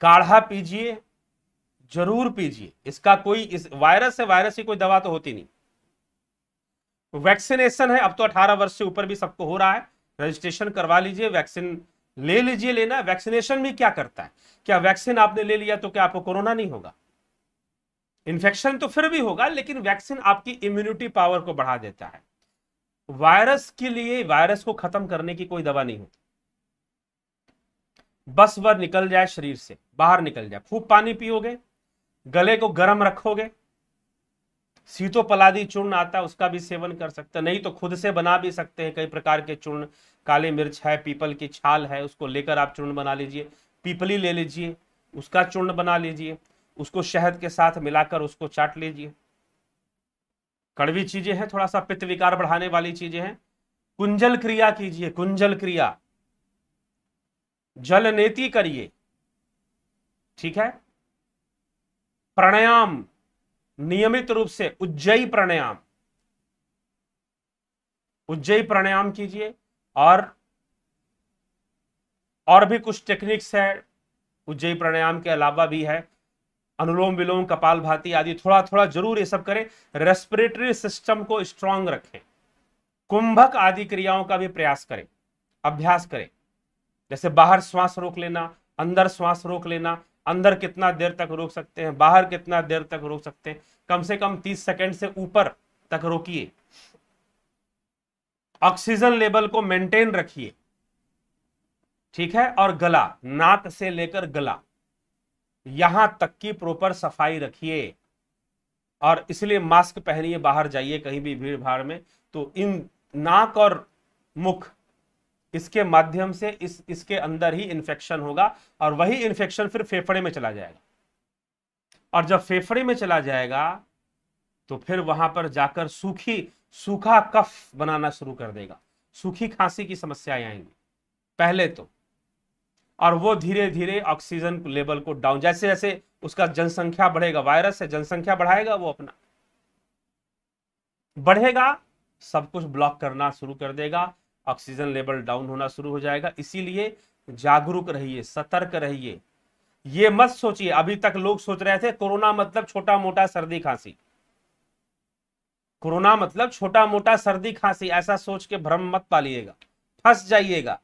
काढ़ा पीजिए जरूर पीजिए इसका कोई इस वायरस से वायरस की कोई दवा तो होती नहीं वैक्सीनेशन है अब तो 18 वर्ष से ऊपर भी सबको हो रहा है रजिस्ट्रेशन करवा लीजिए वैक्सीन ले लीजिए लेना वैक्सीनेशन भी क्या करता है क्या वैक्सीन आपने ले लिया तो क्या आपको कोरोना नहीं होगा इन्फेक्शन तो फिर भी होगा लेकिन वैक्सीन आपकी इम्यूनिटी पावर को बढ़ा देता है वायरस के लिए वायरस को खत्म करने की कोई दवा नहीं होती बस वह निकल जाए शरीर से बाहर निकल जाए खूब पानी पियोगे गले को गर्म रखोगे सीतो पलादी चूर्ण आता है उसका भी सेवन कर सकते हैं नहीं तो खुद से बना भी सकते हैं कई प्रकार के चूर्ण काले मिर्च है पीपल की छाल है उसको लेकर आप चूर्ण बना लीजिए पीपली ले लीजिए उसका चूर्ण बना लीजिए उसको शहद के साथ मिलाकर उसको चाट लीजिए कड़वी चीजें हैं थोड़ा सा पित्त विकार बढ़ाने वाली चीजें हैं कुंजल क्रिया कीजिए कुंजल क्रिया जल नेति करिए ठीक है प्राणायाम नियमित रूप से उज्जयी प्राणायाम उज्जयी प्राणायाम कीजिए और और भी कुछ टेक्निक्स है उज्जयी प्राणायाम के अलावा भी है अनुलोम विलोम कपाल भाती आदि थोड़ा थोड़ा जरूर ये सब करें रेस्पिरेटरी सिस्टम को स्ट्रांग रखें कुंभक आदि क्रियाओं का भी प्रयास करें अभ्यास करें जैसे बाहर श्वास रोक लेना अंदर श्वास रोक लेना अंदर कितना देर तक रोक सकते हैं बाहर कितना देर तक रोक सकते हैं कम से कम तीस सेकेंड से ऊपर तक रोकिए ऑक्सीजन लेवल को मेंटेन रखिए ठीक है और गला नाक से लेकर गला यहां तक की प्रॉपर सफाई रखिए और इसलिए मास्क पहनिए बाहर जाइए कहीं भी भीड़ भाड़ में तो इन नाक और मुख इसके माध्यम से इस इसके अंदर ही इन्फेक्शन होगा और वही इन्फेक्शन फिर फेफड़े में चला जाएगा और जब फेफड़े में चला जाएगा तो फिर वहां पर जाकर सूखी सूखा कफ बनाना शुरू कर देगा सूखी खांसी की समस्याएं आएंगी पहले तो और वो धीरे धीरे ऑक्सीजन लेवल को डाउन जैसे जैसे उसका जनसंख्या बढ़ेगा वायरस है जनसंख्या बढ़ाएगा वो अपना बढ़ेगा सब कुछ ब्लॉक करना शुरू कर देगा ऑक्सीजन लेवल डाउन होना शुरू हो जाएगा इसीलिए जागरूक रहिए सतर्क रहिए ये मत सोचिए अभी तक लोग सोच रहे थे कोरोना मतलब छोटा मोटा सर्दी खांसी कोरोना मतलब छोटा मोटा सर्दी खांसी ऐसा सोच के भ्रम मत पालिएगा फंस जाइएगा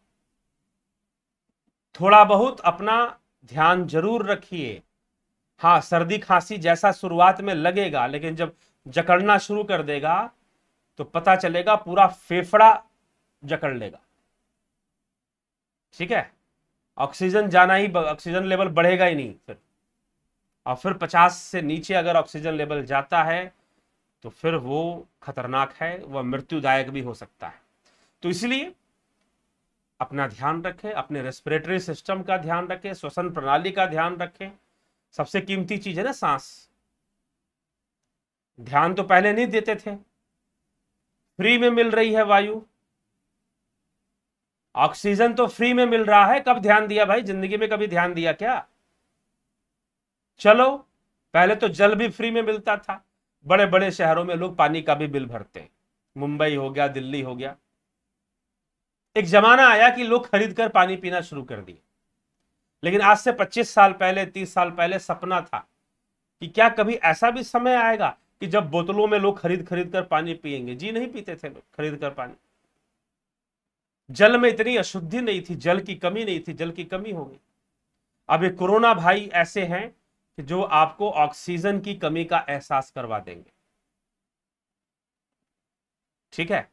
थोड़ा बहुत अपना ध्यान जरूर रखिए हाँ सर्दी खांसी जैसा शुरुआत में लगेगा लेकिन जब जकड़ना शुरू कर देगा तो पता चलेगा पूरा फेफड़ा जकड़ लेगा ठीक है ऑक्सीजन जाना ही ऑक्सीजन लेवल बढ़ेगा ही नहीं फिर और फिर 50 से नीचे अगर ऑक्सीजन लेवल जाता है तो फिर वो खतरनाक है वह मृत्युदायक भी हो सकता है तो इसलिए अपना ध्यान रखें अपने रेस्पिरेटरी सिस्टम का ध्यान रखें श्वसन प्रणाली का ध्यान रखें सबसे कीमती चीज है ना सांस ध्यान तो पहले नहीं देते थे फ्री में मिल रही है वायु ऑक्सीजन तो फ्री में मिल रहा है कब ध्यान दिया भाई जिंदगी में कभी ध्यान दिया क्या चलो पहले तो जल भी फ्री में मिलता था बड़े बड़े शहरों में लोग पानी का भी बिल भरते हैं मुंबई हो गया दिल्ली हो गया एक जमाना आया कि लोग खरीद कर पानी पीना शुरू कर दिए लेकिन आज से 25 साल पहले 30 साल पहले सपना था कि क्या कभी ऐसा भी समय आएगा कि जब बोतलों में लोग खरीद खरीद कर पानी पिएंगे जी नहीं पीते थे लोग खरीद कर पानी जल में इतनी अशुद्धि नहीं थी जल की कमी नहीं थी जल की कमी हो गई अब ये कोरोना भाई ऐसे हैं कि जो आपको ऑक्सीजन की कमी का एहसास करवा देंगे ठीक है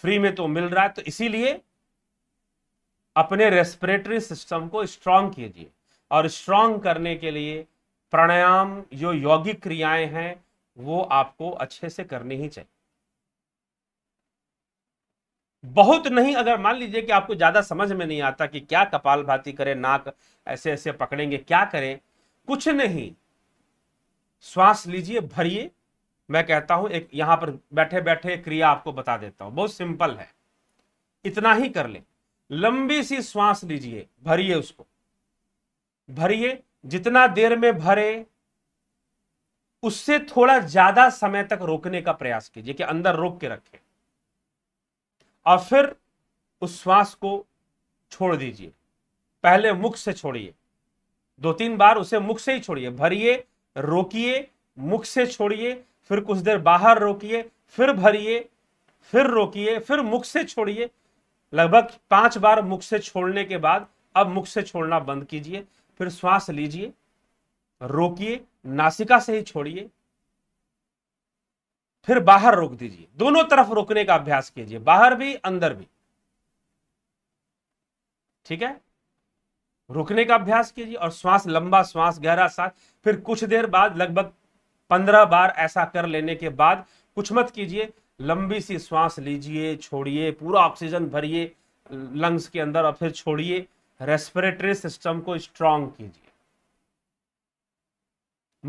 फ्री में तो मिल रहा है तो इसीलिए अपने रेस्पिरेटरी सिस्टम को स्ट्रांग कीजिए और स्ट्रांग करने के लिए प्राणायाम जो यौगिक क्रियाएं हैं वो आपको अच्छे से करनी ही चाहिए बहुत नहीं अगर मान लीजिए कि आपको ज़्यादा समझ में नहीं आता कि क्या कपाल भाती करें नाक ऐसे ऐसे पकड़ेंगे क्या करें कुछ नहीं श्वास लीजिए भरिए मैं कहता हूं एक यहां पर बैठे बैठे क्रिया आपको बता देता हूं बहुत सिंपल है इतना ही कर ले लंबी सी श्वास लीजिए भरिए उसको भरिए जितना देर में भरे उससे थोड़ा ज्यादा समय तक रोकने का प्रयास कीजिए कि अंदर रोक के रखें और फिर उस श्वास को छोड़ दीजिए पहले मुख से छोड़िए दो तीन बार उसे मुख से ही छोड़िए भरिए रोकिए मुख से छोड़िए फिर कुछ देर बाहर रोकिए फिर भरिए फिर रोकिए फिर मुख से छोड़िए लगभग पांच बार मुख से छोड़ने के बाद अब मुख से छोड़ना बंद कीजिए फिर श्वास लीजिए रोकिए नासिका से ही छोड़िए फिर बाहर रोक दीजिए दोनों तरफ रोकने का अभ्यास कीजिए बाहर भी अंदर भी ठीक है रुकने का अभ्यास कीजिए और श्वास लंबा श्वास गहरा सांस फिर कुछ देर बाद लगभग पंद्रह बार ऐसा कर लेने के बाद कुछ मत कीजिए लंबी सी श्वास लीजिए छोड़िए पूरा ऑक्सीजन भरिए लंग्स के अंदर और फिर छोड़िए रेस्पिरेटरी सिस्टम को स्ट्रांग कीजिए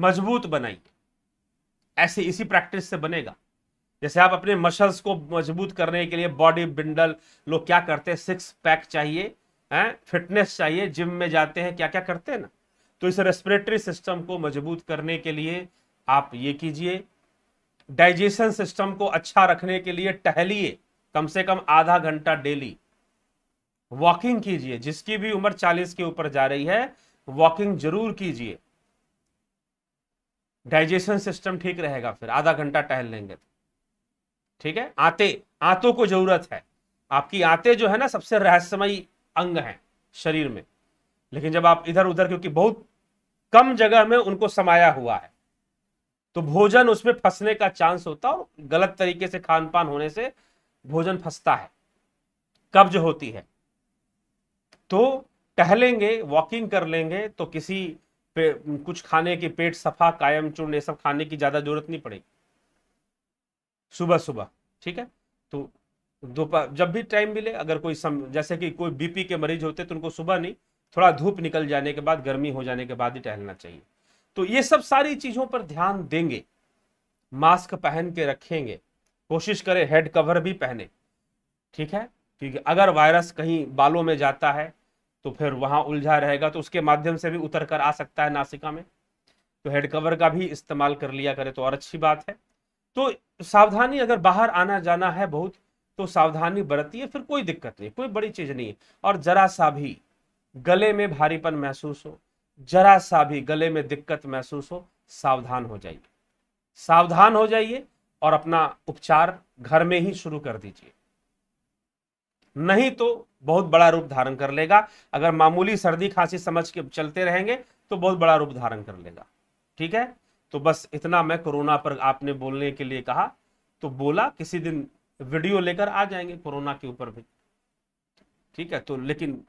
मजबूत बनाइए ऐसे इसी प्रैक्टिस से बनेगा जैसे आप अपने मसल्स को मजबूत करने के लिए बॉडी बिंडल लोग क्या करते हैं सिक्स पैक चाहिए है फिटनेस चाहिए जिम में जाते हैं क्या क्या करते हैं ना तो इस रेस्पिरेटरी सिस्टम को मजबूत करने के लिए आप ये कीजिए डाइजेशन सिस्टम को अच्छा रखने के लिए टहलिए कम से कम आधा घंटा डेली वॉकिंग कीजिए जिसकी भी उम्र 40 के ऊपर जा रही है वॉकिंग जरूर कीजिए डाइजेशन सिस्टम ठीक रहेगा फिर आधा घंटा टहल लेंगे तो। ठीक है आते आंतों को जरूरत है आपकी आते जो है ना सबसे रहस्यमय अंग है शरीर में लेकिन जब आप इधर उधर क्योंकि बहुत कम जगह में उनको समाया हुआ है तो भोजन उसमें फंसने का चांस होता और गलत तरीके से खान पान होने से भोजन फंसता है कब्ज होती है तो टहलेंगे वॉकिंग कर लेंगे तो किसी कुछ खाने के पेट सफा कायम चूर्ण ये सब खाने की ज़्यादा जरूरत नहीं पड़ेगी सुबह सुबह ठीक है तो दोपहर जब भी टाइम मिले अगर कोई सम जैसे कि कोई बीपी के मरीज होते तो उनको सुबह नहीं थोड़ा धूप निकल जाने के बाद गर्मी हो जाने के बाद ही टहलना चाहिए तो ये सब सारी चीज़ों पर ध्यान देंगे मास्क पहन के रखेंगे कोशिश करें हेड कवर भी पहने ठीक है क्योंकि अगर वायरस कहीं बालों में जाता है तो फिर वहाँ उलझा रहेगा तो उसके माध्यम से भी उतर कर आ सकता है नासिका में तो हेड कवर का भी इस्तेमाल कर लिया करे तो और अच्छी बात है तो सावधानी अगर बाहर आना जाना है बहुत तो सावधानी बरती है फिर कोई दिक्कत नहीं कोई बड़ी चीज़ नहीं है और जरा सा भी गले में भारीपन महसूस हो जरा सा भी गले में दिक्कत महसूस हो सावधान हो जाइए सावधान हो जाइए और अपना उपचार घर में ही शुरू कर दीजिए नहीं तो बहुत बड़ा रूप धारण कर लेगा अगर मामूली सर्दी खांसी समझ के चलते रहेंगे तो बहुत बड़ा रूप धारण कर लेगा ठीक है तो बस इतना मैं कोरोना पर आपने बोलने के लिए कहा तो बोला किसी दिन वीडियो लेकर आ जाएंगे कोरोना के ऊपर भी ठीक है तो लेकिन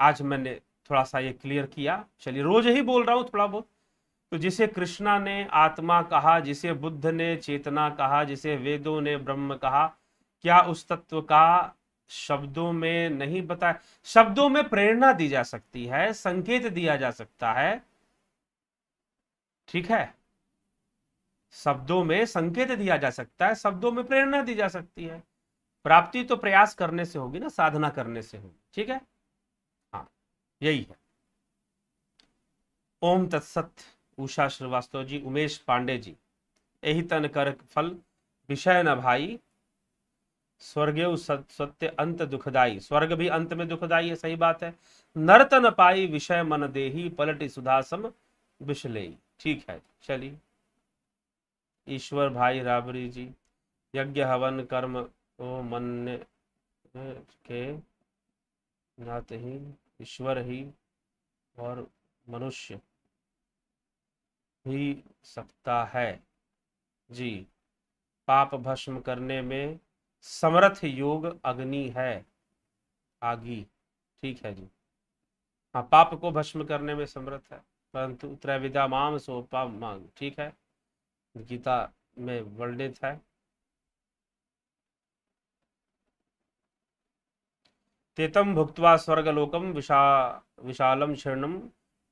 आज मैंने थोड़ा सा ये क्लियर किया चलिए रोज ही बोल रहा हूं थोड़ा बहुत तो जिसे कृष्णा ने आत्मा कहा जिसे बुद्ध ने चेतना कहा जिसे वेदों ने ब्रह्म कहा क्या उस तत्व का शब्दों में नहीं बताया शब्दों में प्रेरणा दी जा सकती है संकेत दिया जा सकता है ठीक है शब्दों में संकेत दिया जा सकता है शब्दों में प्रेरणा दी जा सकती है प्राप्ति तो प्रयास करने से होगी ना साधना करने से होगी ठीक है हाँ यही है ओम तत्सत उषा श्रीवास्तव जी उमेश पांडे जी यही तन कर फल विषय न भाई स्वर्ग सत्य अंत दुखदाई स्वर्ग भी अंत में दुखदाई है सही बात है नर्तन पाई विषय मन देही पलटी सुधासम बिशले ठीक है चलिए ईश्वर भाई राबरी जी यज्ञ हवन कर्म ओ मन के नात ही ईश्वर ही और मनुष्य ही सकता है जी पाप भस्म करने में समर्थ योग अग्नि है आगी ठीक है जी हाँ पाप को भस्म करने में समर्थ है परंतु त्रैविदा माम सो पाप मांग ठीक है गीता में वर्णित है तेतम भुक्तवा स्वर्गलोकम विशा विशालम शरणम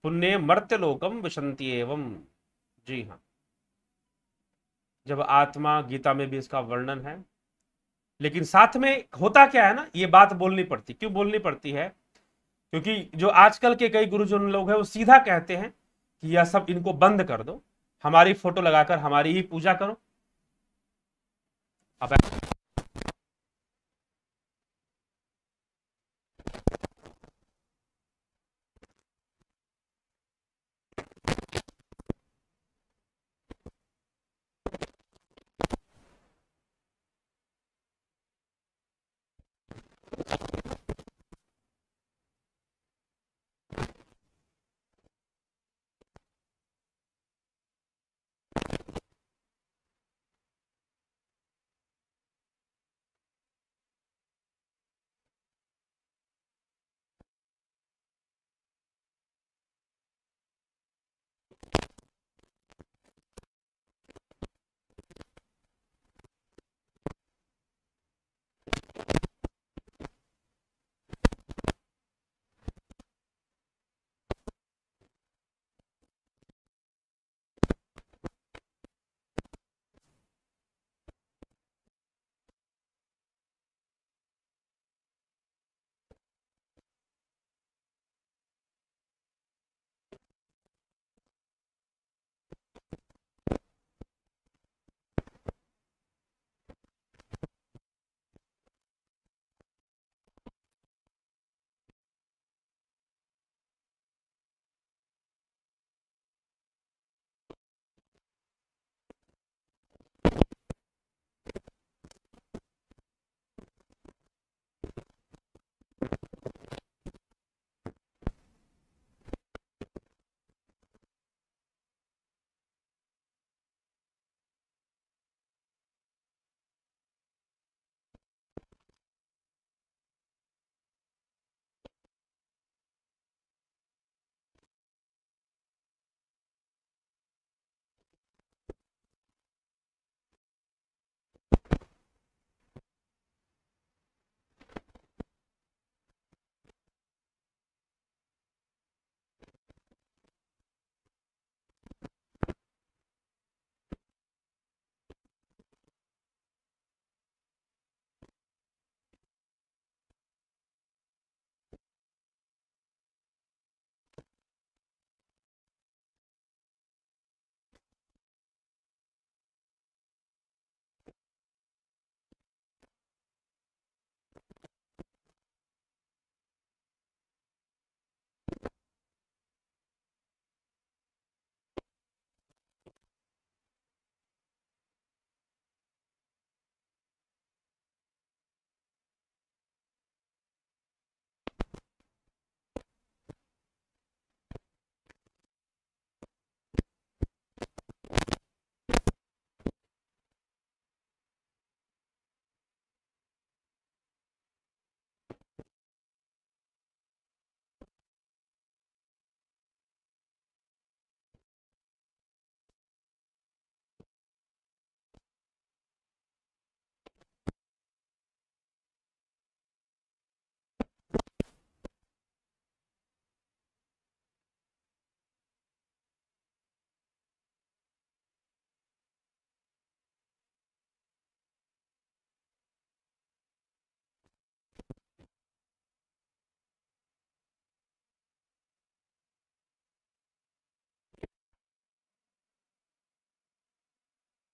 पुण्य मर्त्यलोकम विशंति एवं जी हाँ जब आत्मा गीता में भी इसका वर्णन है लेकिन साथ में होता क्या है ना ये बात बोलनी पड़ती क्यों बोलनी पड़ती है क्योंकि जो आजकल के कई गुरुजन लोग हैं वो सीधा कहते हैं कि यह सब इनको बंद कर दो हमारी फोटो लगाकर हमारी ही पूजा करो अब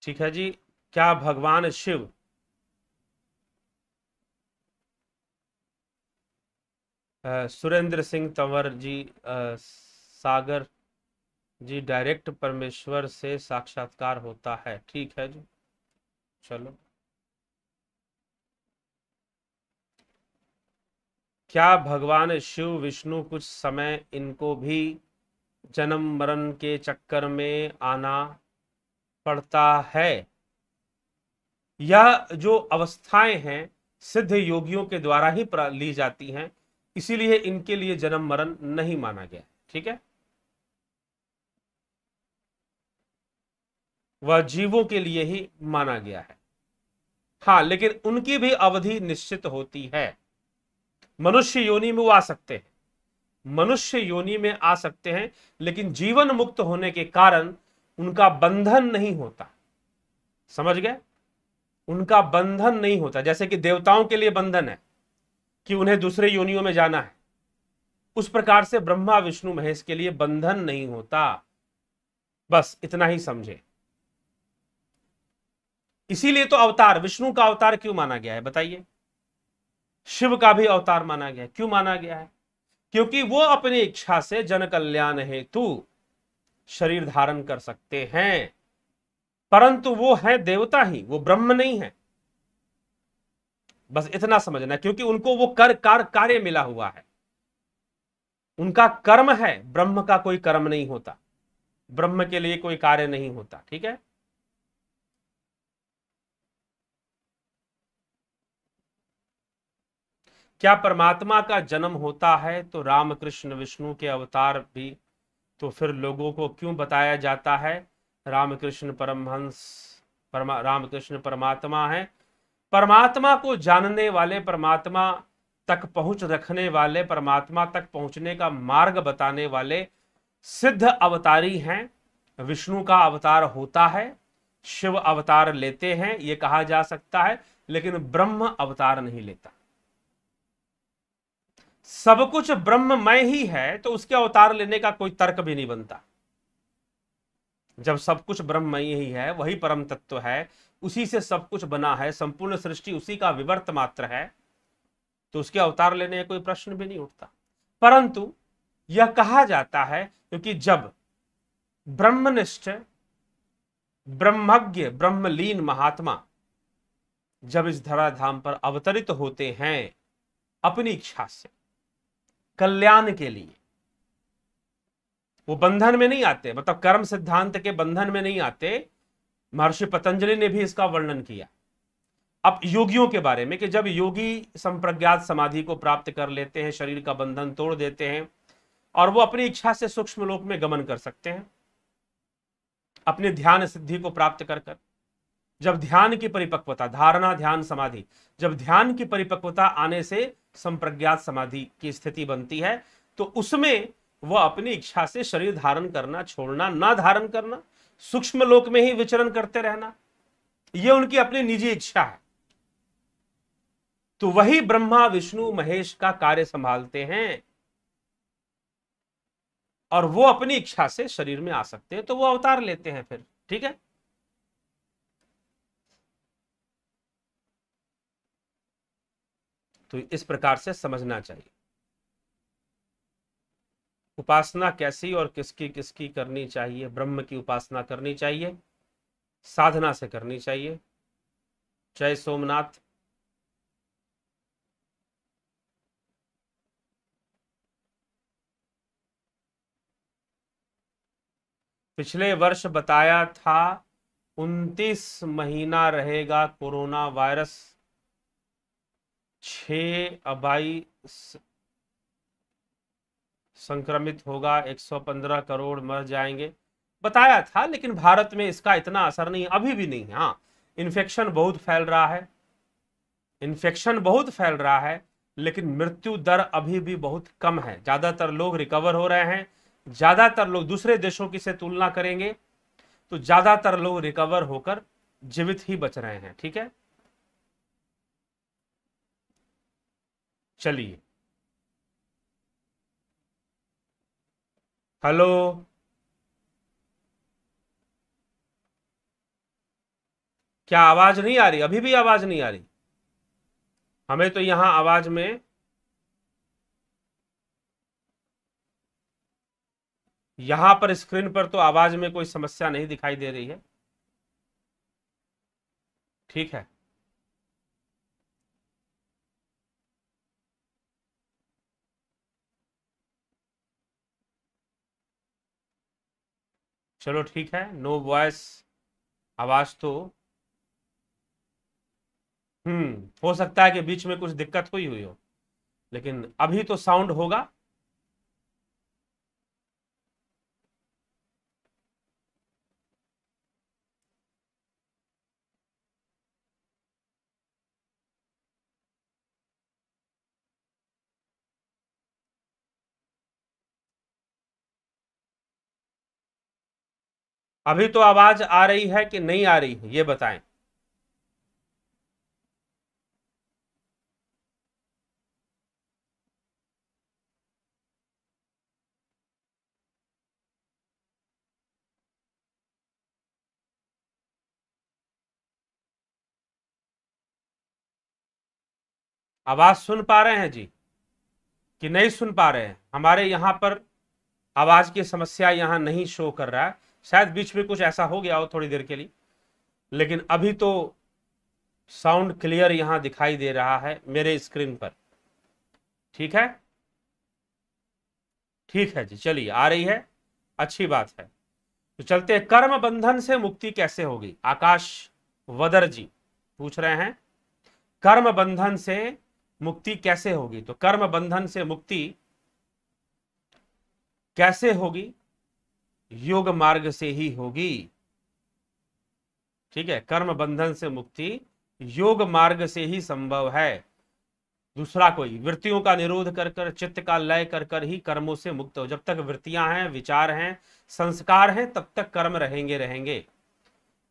ठीक है जी क्या भगवान शिव सुरेंद्र सिंह तंवर जी आ, सागर जी डायरेक्ट परमेश्वर से साक्षात्कार होता है ठीक है जी चलो क्या भगवान शिव विष्णु कुछ समय इनको भी जन्म मरण के चक्कर में आना पड़ता है यह जो अवस्थाएं हैं सिद्ध योगियों के द्वारा ही ली जाती हैं इसीलिए इनके लिए जन्म मरण नहीं माना गया ठीक है वह जीवों के लिए ही माना गया है हाँ लेकिन उनकी भी अवधि निश्चित होती है मनुष्य योनि में वो आ सकते हैं मनुष्य योनि में आ सकते हैं लेकिन जीवन मुक्त होने के कारण उनका बंधन नहीं होता समझ गए उनका बंधन नहीं होता जैसे कि देवताओं के लिए बंधन है कि उन्हें दूसरे योनियों में जाना है उस प्रकार से ब्रह्मा विष्णु महेश के लिए बंधन नहीं होता बस इतना ही समझे इसीलिए तो अवतार विष्णु का अवतार क्यों माना गया है बताइए शिव का भी अवतार माना गया क्यों माना गया है क्योंकि वो अपनी इच्छा से जन कल्याण हेतु शरीर धारण कर सकते हैं परंतु वो है देवता ही वो ब्रह्म नहीं है बस इतना समझना क्योंकि उनको वो कर कार कार्य मिला हुआ है उनका कर्म है ब्रह्म का कोई कर्म नहीं होता ब्रह्म के लिए कोई कार्य नहीं होता ठीक है क्या परमात्मा का जन्म होता है तो रामकृष्ण विष्णु के अवतार भी तो फिर लोगों को क्यों बताया जाता है रामकृष्ण परमहंस परमा रामकृष्ण परमात्मा है परमात्मा को जानने वाले परमात्मा तक पहुंच रखने वाले परमात्मा तक पहुंचने का मार्ग बताने वाले सिद्ध अवतारी हैं विष्णु का अवतार होता है शिव अवतार लेते हैं ये कहा जा सकता है लेकिन ब्रह्म अवतार नहीं लेता सब कुछ ब्रह्ममय ही है तो उसके अवतार लेने का कोई तर्क भी नहीं बनता जब सब कुछ ब्रह्ममय ही है वही परम तत्व है उसी से सब कुछ बना है संपूर्ण सृष्टि उसी का विवर्त मात्र है तो उसके अवतार लेने का कोई प्रश्न भी नहीं उठता परंतु यह कहा जाता है क्योंकि जब ब्रह्मनिष्ठ ब्रह्मज्ञ ब्रह्मलीन महात्मा जब इस धराधाम पर अवतरित होते हैं अपनी इच्छा से कल्याण के लिए वो बंधन में नहीं आते मतलब कर्म सिद्धांत के बंधन में नहीं आते महर्षि पतंजलि ने भी इसका वर्णन किया अब योगियों के बारे में कि जब योगी संप्रज्ञात समाधि को प्राप्त कर लेते हैं शरीर का बंधन तोड़ देते हैं और वो अपनी इच्छा से सूक्ष्म लोक में गमन कर सकते हैं अपने ध्यान सिद्धि को प्राप्त कर कर जब ध्यान की परिपक्वता धारणा ध्यान समाधि जब ध्यान की परिपक्वता आने से संप्रज्ञात समाधि की स्थिति बनती है तो उसमें वह अपनी इच्छा से शरीर धारण करना छोड़ना ना धारण करना सूक्ष्म लोक में ही विचरण करते रहना यह उनकी अपनी निजी इच्छा है तो वही ब्रह्मा विष्णु महेश का कार्य संभालते हैं और वो अपनी इच्छा से शरीर में आ सकते हैं तो वो अवतार लेते हैं फिर ठीक है तो इस प्रकार से समझना चाहिए उपासना कैसी और किसकी किसकी करनी चाहिए ब्रह्म की उपासना करनी चाहिए साधना से करनी चाहिए जय सोमनाथ पिछले वर्ष बताया था 29 महीना रहेगा कोरोना वायरस छ अबाई संक्रमित होगा 115 करोड़ मर जाएंगे बताया था लेकिन भारत में इसका इतना असर नहीं अभी भी नहीं हाँ इन्फेक्शन बहुत फैल रहा है इन्फेक्शन बहुत फैल रहा है लेकिन मृत्यु दर अभी भी बहुत कम है ज़्यादातर लोग रिकवर हो रहे हैं ज़्यादातर लोग दूसरे देशों की से तुलना करेंगे तो ज़्यादातर लोग रिकवर होकर जीवित ही बच रहे हैं ठीक है चलिए हेलो क्या आवाज नहीं आ रही अभी भी आवाज नहीं आ रही हमें तो यहां आवाज में यहां पर स्क्रीन पर तो आवाज में कोई समस्या नहीं दिखाई दे रही है ठीक है चलो ठीक है नो वॉयस आवाज तो हम्म हो सकता है कि बीच में कुछ दिक्कत हुई हुई हो लेकिन अभी तो साउंड होगा अभी तो आवाज आ रही है कि नहीं आ रही है ये बताएं आवाज सुन पा रहे हैं जी कि नहीं सुन पा रहे हैं हमारे यहां पर आवाज की समस्या यहां नहीं शो कर रहा है शायद बीच में कुछ ऐसा हो गया हो थोड़ी देर के लिए लेकिन अभी तो साउंड क्लियर यहां दिखाई दे रहा है मेरे स्क्रीन पर ठीक है ठीक है जी चलिए आ रही है अच्छी बात है तो चलते हैं कर्म बंधन से मुक्ति कैसे होगी आकाश वदर जी पूछ रहे हैं कर्म बंधन से मुक्ति कैसे होगी तो कर्म बंधन से मुक्ति कैसे होगी योग मार्ग से ही होगी ठीक है कर्म बंधन से मुक्ति योग मार्ग से ही संभव है दूसरा कोई वृत्तियों का निरोध कर कर चित्त का लय कर कर ही कर्मों से मुक्त हो जब तक वृत्तियां हैं विचार हैं संस्कार हैं तब तक कर्म रहेंगे रहेंगे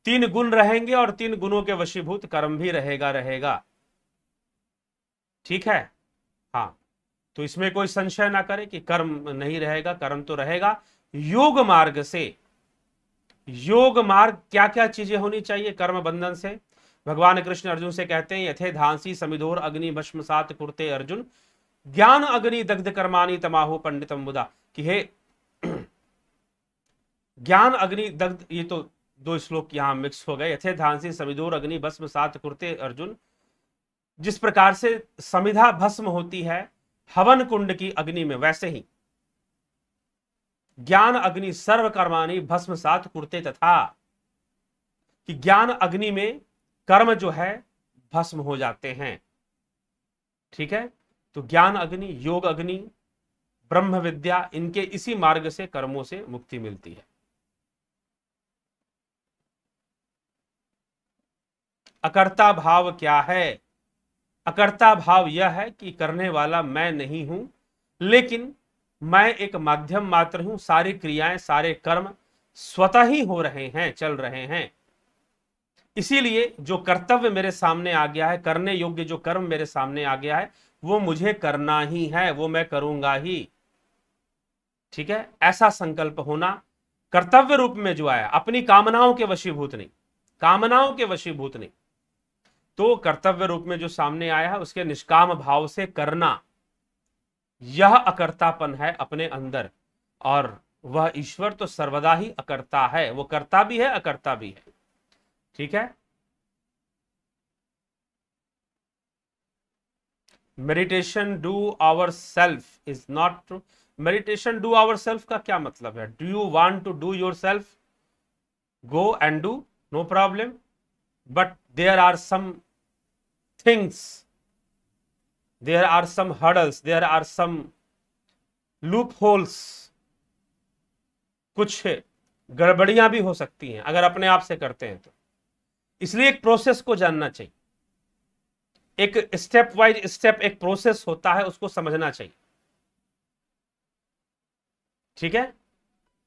तीन गुण रहेंगे और तीन गुणों के वशीभूत कर्म भी रहेगा रहेगा ठीक है हाँ तो इसमें कोई संशय ना करे कि कर्म नहीं रहेगा कर्म तो रहेगा योग मार्ग से योग मार्ग क्या क्या चीजें होनी चाहिए कर्म बंधन से भगवान कृष्ण अर्जुन से कहते हैं यथे धांसी समिधोर अग्नि भस्म सात कुर्ते अर्जुन ज्ञान अग्नि दग्ध कर्माणी तमाहु पंडितम बुदा कि हे (clears throat) ज्ञान अग्नि दग्ध ये तो दो श्लोक यहां मिक्स हो गए यथे धांसी समिधोर अग्नि भस्म सात कुर्ते अर्जुन जिस प्रकार से समिधा भस्म होती है हवन कुंड की अग्नि में वैसे ही ज्ञान अग्नि सर्व कर्माणी भस्म सात कुर्ते तथा कि ज्ञान अग्नि में कर्म जो है भस्म हो जाते हैं ठीक है तो ज्ञान अग्नि योग अग्नि ब्रह्म विद्या इनके इसी मार्ग से कर्मों से मुक्ति मिलती है अकर्ता भाव क्या है अकर्ता भाव यह है कि करने वाला मैं नहीं हूं लेकिन मैं एक माध्यम मात्र हूं सारी क्रियाएं सारे कर्म स्वतः ही हो रहे हैं चल रहे हैं इसीलिए जो कर्तव्य मेरे सामने आ गया है करने योग्य जो कर्म मेरे सामने आ गया है वो मुझे करना ही है वो मैं करूंगा ही ठीक है ऐसा संकल्प होना कर्तव्य रूप में जो आया अपनी कामनाओं के वशीभूत नहीं कामनाओं के वशीभूत नहीं तो कर्तव्य रूप में जो सामने आया है उसके निष्काम भाव से करना यह अकर्तापन है अपने अंदर और वह ईश्वर तो सर्वदा ही अकर्ता है वो करता भी है अकर्ता भी है ठीक है meditation do our self is not true meditation do our self का क्या मतलब है do you want to do your self go and do no problem but there are some things there are some hurdles there are some loopholes कुछ गड़बड़ियां भी हो सकती हैं अगर अपने आप से करते हैं तो इसलिए एक प्रोसेस को जानना चाहिए एक स्टेप वाइज स्टेप एक प्रोसेस होता है उसको समझना चाहिए ठीक है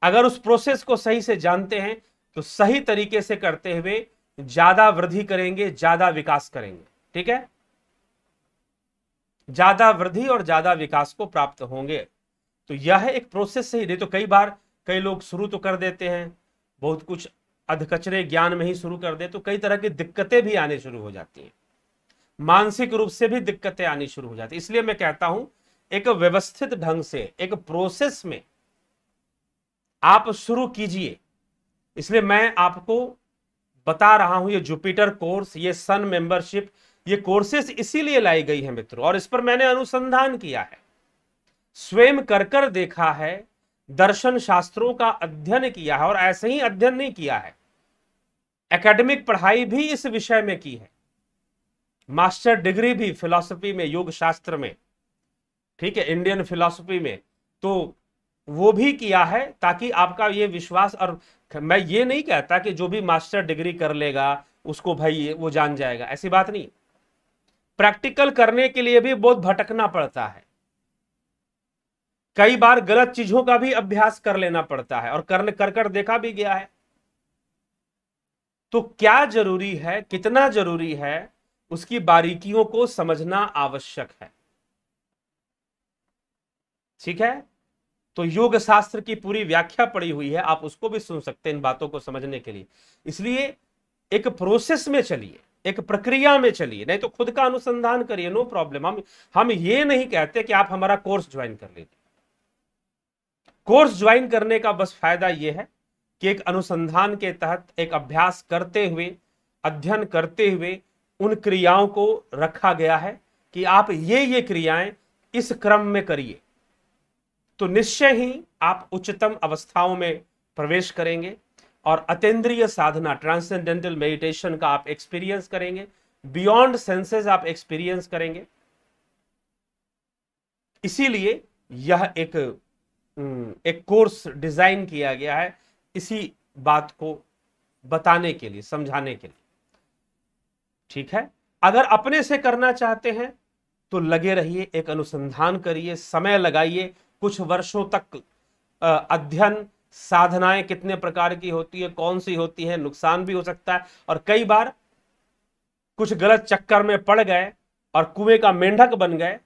अगर उस प्रोसेस को सही से जानते हैं तो सही तरीके से करते हुए ज्यादा वृद्धि करेंगे ज्यादा विकास करेंगे ठीक है ज्यादा वृद्धि और ज्यादा विकास को प्राप्त होंगे तो यह एक प्रोसेस से ही नहीं तो कई बार कई लोग शुरू तो कर देते हैं बहुत कुछ अधकचरे ज्ञान में ही शुरू कर दे तो कई तरह की दिक्कतें भी आने शुरू हो जाती हैं मानसिक रूप से भी दिक्कतें आनी शुरू हो जाती है इसलिए मैं कहता हूं एक व्यवस्थित ढंग से एक प्रोसेस में आप शुरू कीजिए इसलिए मैं आपको बता रहा हूं ये जुपिटर कोर्स ये सन मेंबरशिप ये कोर्सेस इसीलिए लाई गई है मित्रों और इस पर मैंने अनुसंधान किया है स्वयं कर कर देखा है दर्शन शास्त्रों का अध्ययन किया है और ऐसे ही अध्ययन नहीं किया है एकेडमिक पढ़ाई भी इस विषय में की है मास्टर डिग्री भी फिलॉसफी में योग शास्त्र में ठीक है इंडियन फिलॉसफी में तो वो भी किया है ताकि आपका ये विश्वास और मैं ये नहीं कहता कि जो भी मास्टर डिग्री कर लेगा उसको भाई वो जान जाएगा ऐसी बात नहीं प्रैक्टिकल करने के लिए भी बहुत भटकना पड़ता है कई बार गलत चीजों का भी अभ्यास कर लेना पड़ता है और करने कर कर देखा भी गया है तो क्या जरूरी है कितना जरूरी है उसकी बारीकियों को समझना आवश्यक है ठीक है तो योग शास्त्र की पूरी व्याख्या पड़ी हुई है आप उसको भी सुन सकते हैं इन बातों को समझने के लिए इसलिए एक प्रोसेस में चलिए एक प्रक्रिया में चलिए नहीं तो खुद का अनुसंधान करिए नो प्रॉब्लम हम हम ये नहीं कहते कि आप हमारा कोर्स ज्वाइन कर लीजिए कोर्स ज्वाइन करने का बस फायदा यह है कि एक अनुसंधान के तहत एक अभ्यास करते हुए अध्ययन करते हुए उन क्रियाओं को रखा गया है कि आप ये ये क्रियाएं इस क्रम में करिए तो निश्चय ही आप उच्चतम अवस्थाओं में प्रवेश करेंगे और अतेंद्रिय साधना ट्रांसेंडेंटल मेडिटेशन का आप एक्सपीरियंस करेंगे बियॉन्ड सेंसेस आप एक्सपीरियंस करेंगे इसीलिए यह एक एक कोर्स डिजाइन किया गया है इसी बात को बताने के लिए समझाने के लिए ठीक है अगर अपने से करना चाहते हैं तो लगे रहिए एक अनुसंधान करिए समय लगाइए कुछ वर्षों तक अध्ययन साधनाएं कितने प्रकार की होती है कौन सी होती है नुकसान भी हो सकता है और कई बार कुछ गलत चक्कर में पड़ गए और कुएं का मेंढक बन गए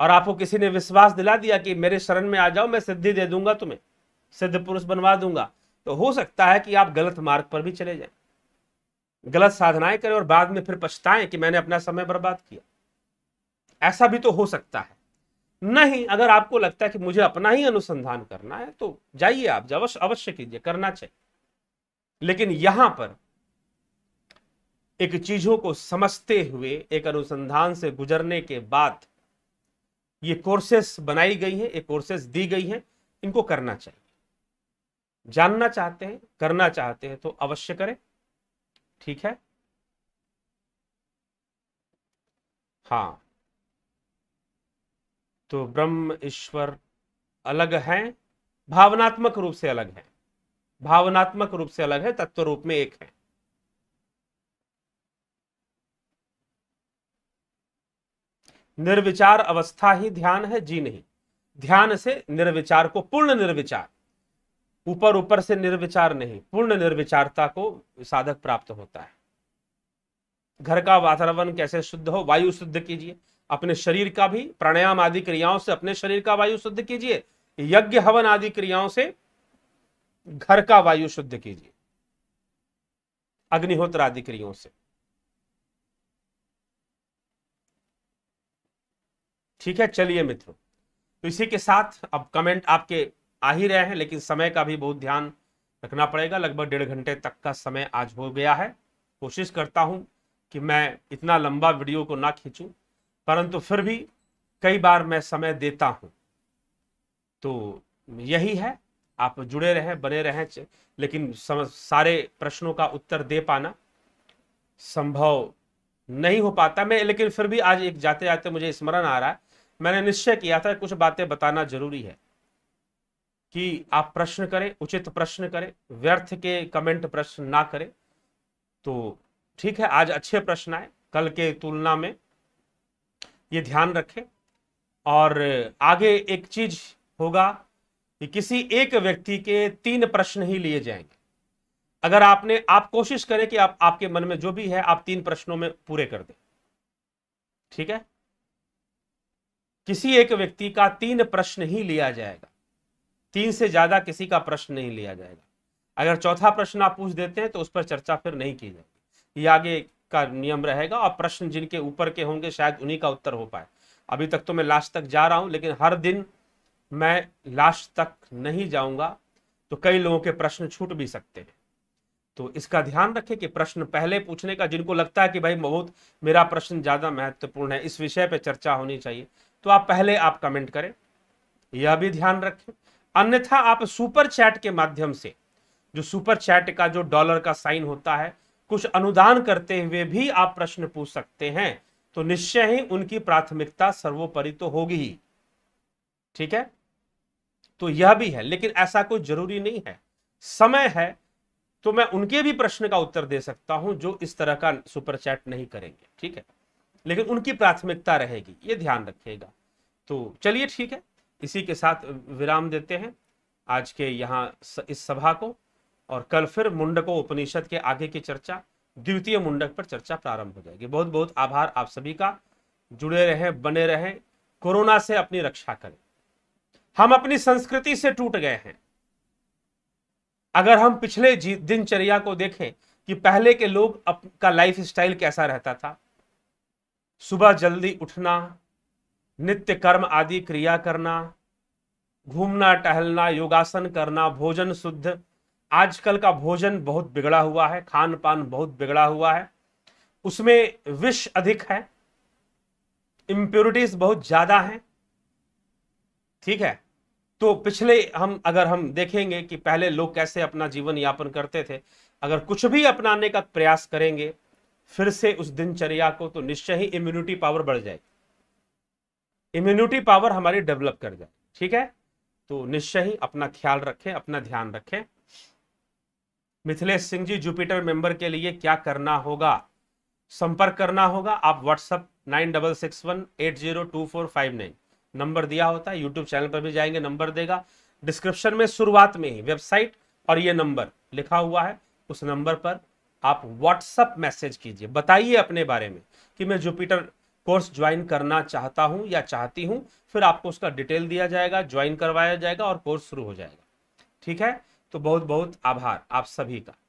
और आपको किसी ने विश्वास दिला दिया कि मेरे शरण में आ जाओ मैं सिद्धि दे दूंगा तुम्हें सिद्ध पुरुष बनवा दूंगा तो हो सकता है कि आप गलत मार्ग पर भी चले जाएं गलत साधनाएं करें और बाद में फिर पछताएं कि मैंने अपना समय बर्बाद किया ऐसा भी तो हो सकता है नहीं अगर आपको लगता है कि मुझे अपना ही अनुसंधान करना है तो जाइए आप अवश्य अवश्य कीजिए करना चाहिए लेकिन यहां पर एक चीजों को समझते हुए एक अनुसंधान से गुजरने के बाद ये कोर्सेस बनाई गई हैं ये कोर्सेस दी गई हैं इनको करना चाहिए जानना चाहते हैं करना चाहते हैं तो अवश्य करें ठीक है हाँ तो ब्रह्म ईश्वर अलग हैं भावनात्मक रूप से अलग है भावनात्मक रूप से अलग है तत्व रूप में एक है निर्विचार अवस्था ही ध्यान है जी नहीं ध्यान से निर्विचार को पूर्ण निर्विचार ऊपर ऊपर से निर्विचार नहीं पूर्ण निर्विचारता को साधक प्राप्त होता है घर का वातावरण कैसे शुद्ध हो वायु शुद्ध कीजिए अपने शरीर का भी प्राणायाम आदि क्रियाओं से अपने शरीर का वायु शुद्ध कीजिए यज्ञ हवन आदि क्रियाओं से घर का वायु शुद्ध कीजिए अग्निहोत्र आदि क्रियाओं से ठीक है चलिए मित्रों तो इसी के साथ अब कमेंट आपके आ ही रहे हैं लेकिन समय का भी बहुत ध्यान रखना पड़ेगा लगभग डेढ़ घंटे तक का समय आज हो गया है कोशिश करता हूं कि मैं इतना लंबा वीडियो को ना खींचूं परंतु फिर भी कई बार मैं समय देता हूं तो यही है आप जुड़े रहें बने रहें लेकिन सारे प्रश्नों का उत्तर दे पाना संभव नहीं हो पाता मैं लेकिन फिर भी आज एक जाते जाते मुझे स्मरण आ रहा है मैंने निश्चय किया था कुछ बातें बताना जरूरी है कि आप प्रश्न करें उचित प्रश्न करें व्यर्थ के कमेंट प्रश्न ना करें तो ठीक है आज अच्छे प्रश्न आए कल के तुलना में ये ध्यान रखें और आगे एक चीज होगा कि किसी एक व्यक्ति के तीन प्रश्न ही लिए जाएंगे अगर आपने आप कोशिश करें कि आप आपके मन में जो भी है आप तीन प्रश्नों में पूरे कर दें ठीक है किसी एक व्यक्ति का तीन प्रश्न ही लिया जाएगा तीन से ज्यादा किसी का प्रश्न नहीं लिया जाएगा अगर चौथा प्रश्न आप पूछ देते हैं तो उस पर चर्चा फिर नहीं की जाएगी ये आगे का नियम रहेगा और प्रश्न जिनके ऊपर के होंगे शायद उन्हीं का उत्तर हो पाए अभी तक तो मैं लास्ट तक जा रहा हूं लेकिन हर दिन मैं लास्ट तक नहीं जाऊंगा तो कई लोगों के प्रश्न छूट भी सकते हैं तो इसका ध्यान रखें कि प्रश्न पहले पूछने का जिनको लगता है कि भाई बहुत मेरा प्रश्न ज़्यादा महत्वपूर्ण है इस विषय पर चर्चा होनी चाहिए तो आप पहले आप कमेंट करें यह भी ध्यान रखें अन्यथा आप सुपर चैट के माध्यम से जो सुपर चैट का जो डॉलर का साइन होता है कुछ अनुदान करते हुए भी आप प्रश्न पूछ सकते हैं तो निश्चय ही उनकी प्राथमिकता सर्वोपरि तो होगी ही ठीक है तो यह भी है लेकिन ऐसा कोई जरूरी नहीं है समय है तो मैं उनके भी प्रश्न का उत्तर दे सकता हूं जो इस तरह का सुपर चैट नहीं करेंगे ठीक है लेकिन उनकी प्राथमिकता रहेगी ये ध्यान रखिएगा तो चलिए ठीक है इसी के साथ विराम देते हैं आज के यहाँ इस सभा को और कल फिर मुंडको उपनिषद के आगे की चर्चा द्वितीय मुंडक पर चर्चा प्रारंभ हो जाएगी बहुत बहुत आभार आप सभी का जुड़े रहें बने रहें कोरोना से अपनी रक्षा करें हम अपनी संस्कृति से टूट गए हैं अगर हम पिछले दिनचर्या को देखें कि पहले के लोग का लाइफ स्टाइल कैसा रहता था सुबह जल्दी उठना नित्य कर्म आदि क्रिया करना घूमना टहलना योगासन करना भोजन शुद्ध आजकल का भोजन बहुत बिगड़ा हुआ है खान पान बहुत बिगड़ा हुआ है उसमें विष अधिक है इम्प्योरिटीज बहुत ज़्यादा हैं ठीक है तो पिछले हम अगर हम देखेंगे कि पहले लोग कैसे अपना जीवन यापन करते थे अगर कुछ भी अपनाने का प्रयास करेंगे फिर से उस दिनचर्या को तो निश्चय ही इम्यूनिटी पावर बढ़ जाएगी इम्यूनिटी पावर हमारी डेवलप कर जाए ठीक है तो निश्चय ही अपना ख्याल रखें अपना ध्यान रखें मिथिलेश सिंह जी जुपिटर मेंबर के लिए क्या करना होगा संपर्क करना होगा आप WhatsApp nine double six one eight zero two four five nine number दिया होता है यूट्यूब चैनल पर भी जाएंगे नंबर देगा डिस्क्रिप्शन में शुरुआत में ही वेबसाइट और ये नंबर लिखा हुआ है उस नंबर पर आप व्हाट्सअप मैसेज कीजिए बताइए अपने बारे में कि मैं जुपिटर कोर्स ज्वाइन करना चाहता हूं या चाहती हूं फिर आपको उसका डिटेल दिया जाएगा ज्वाइन करवाया जाएगा और कोर्स शुरू हो जाएगा ठीक है तो बहुत बहुत आभार आप सभी का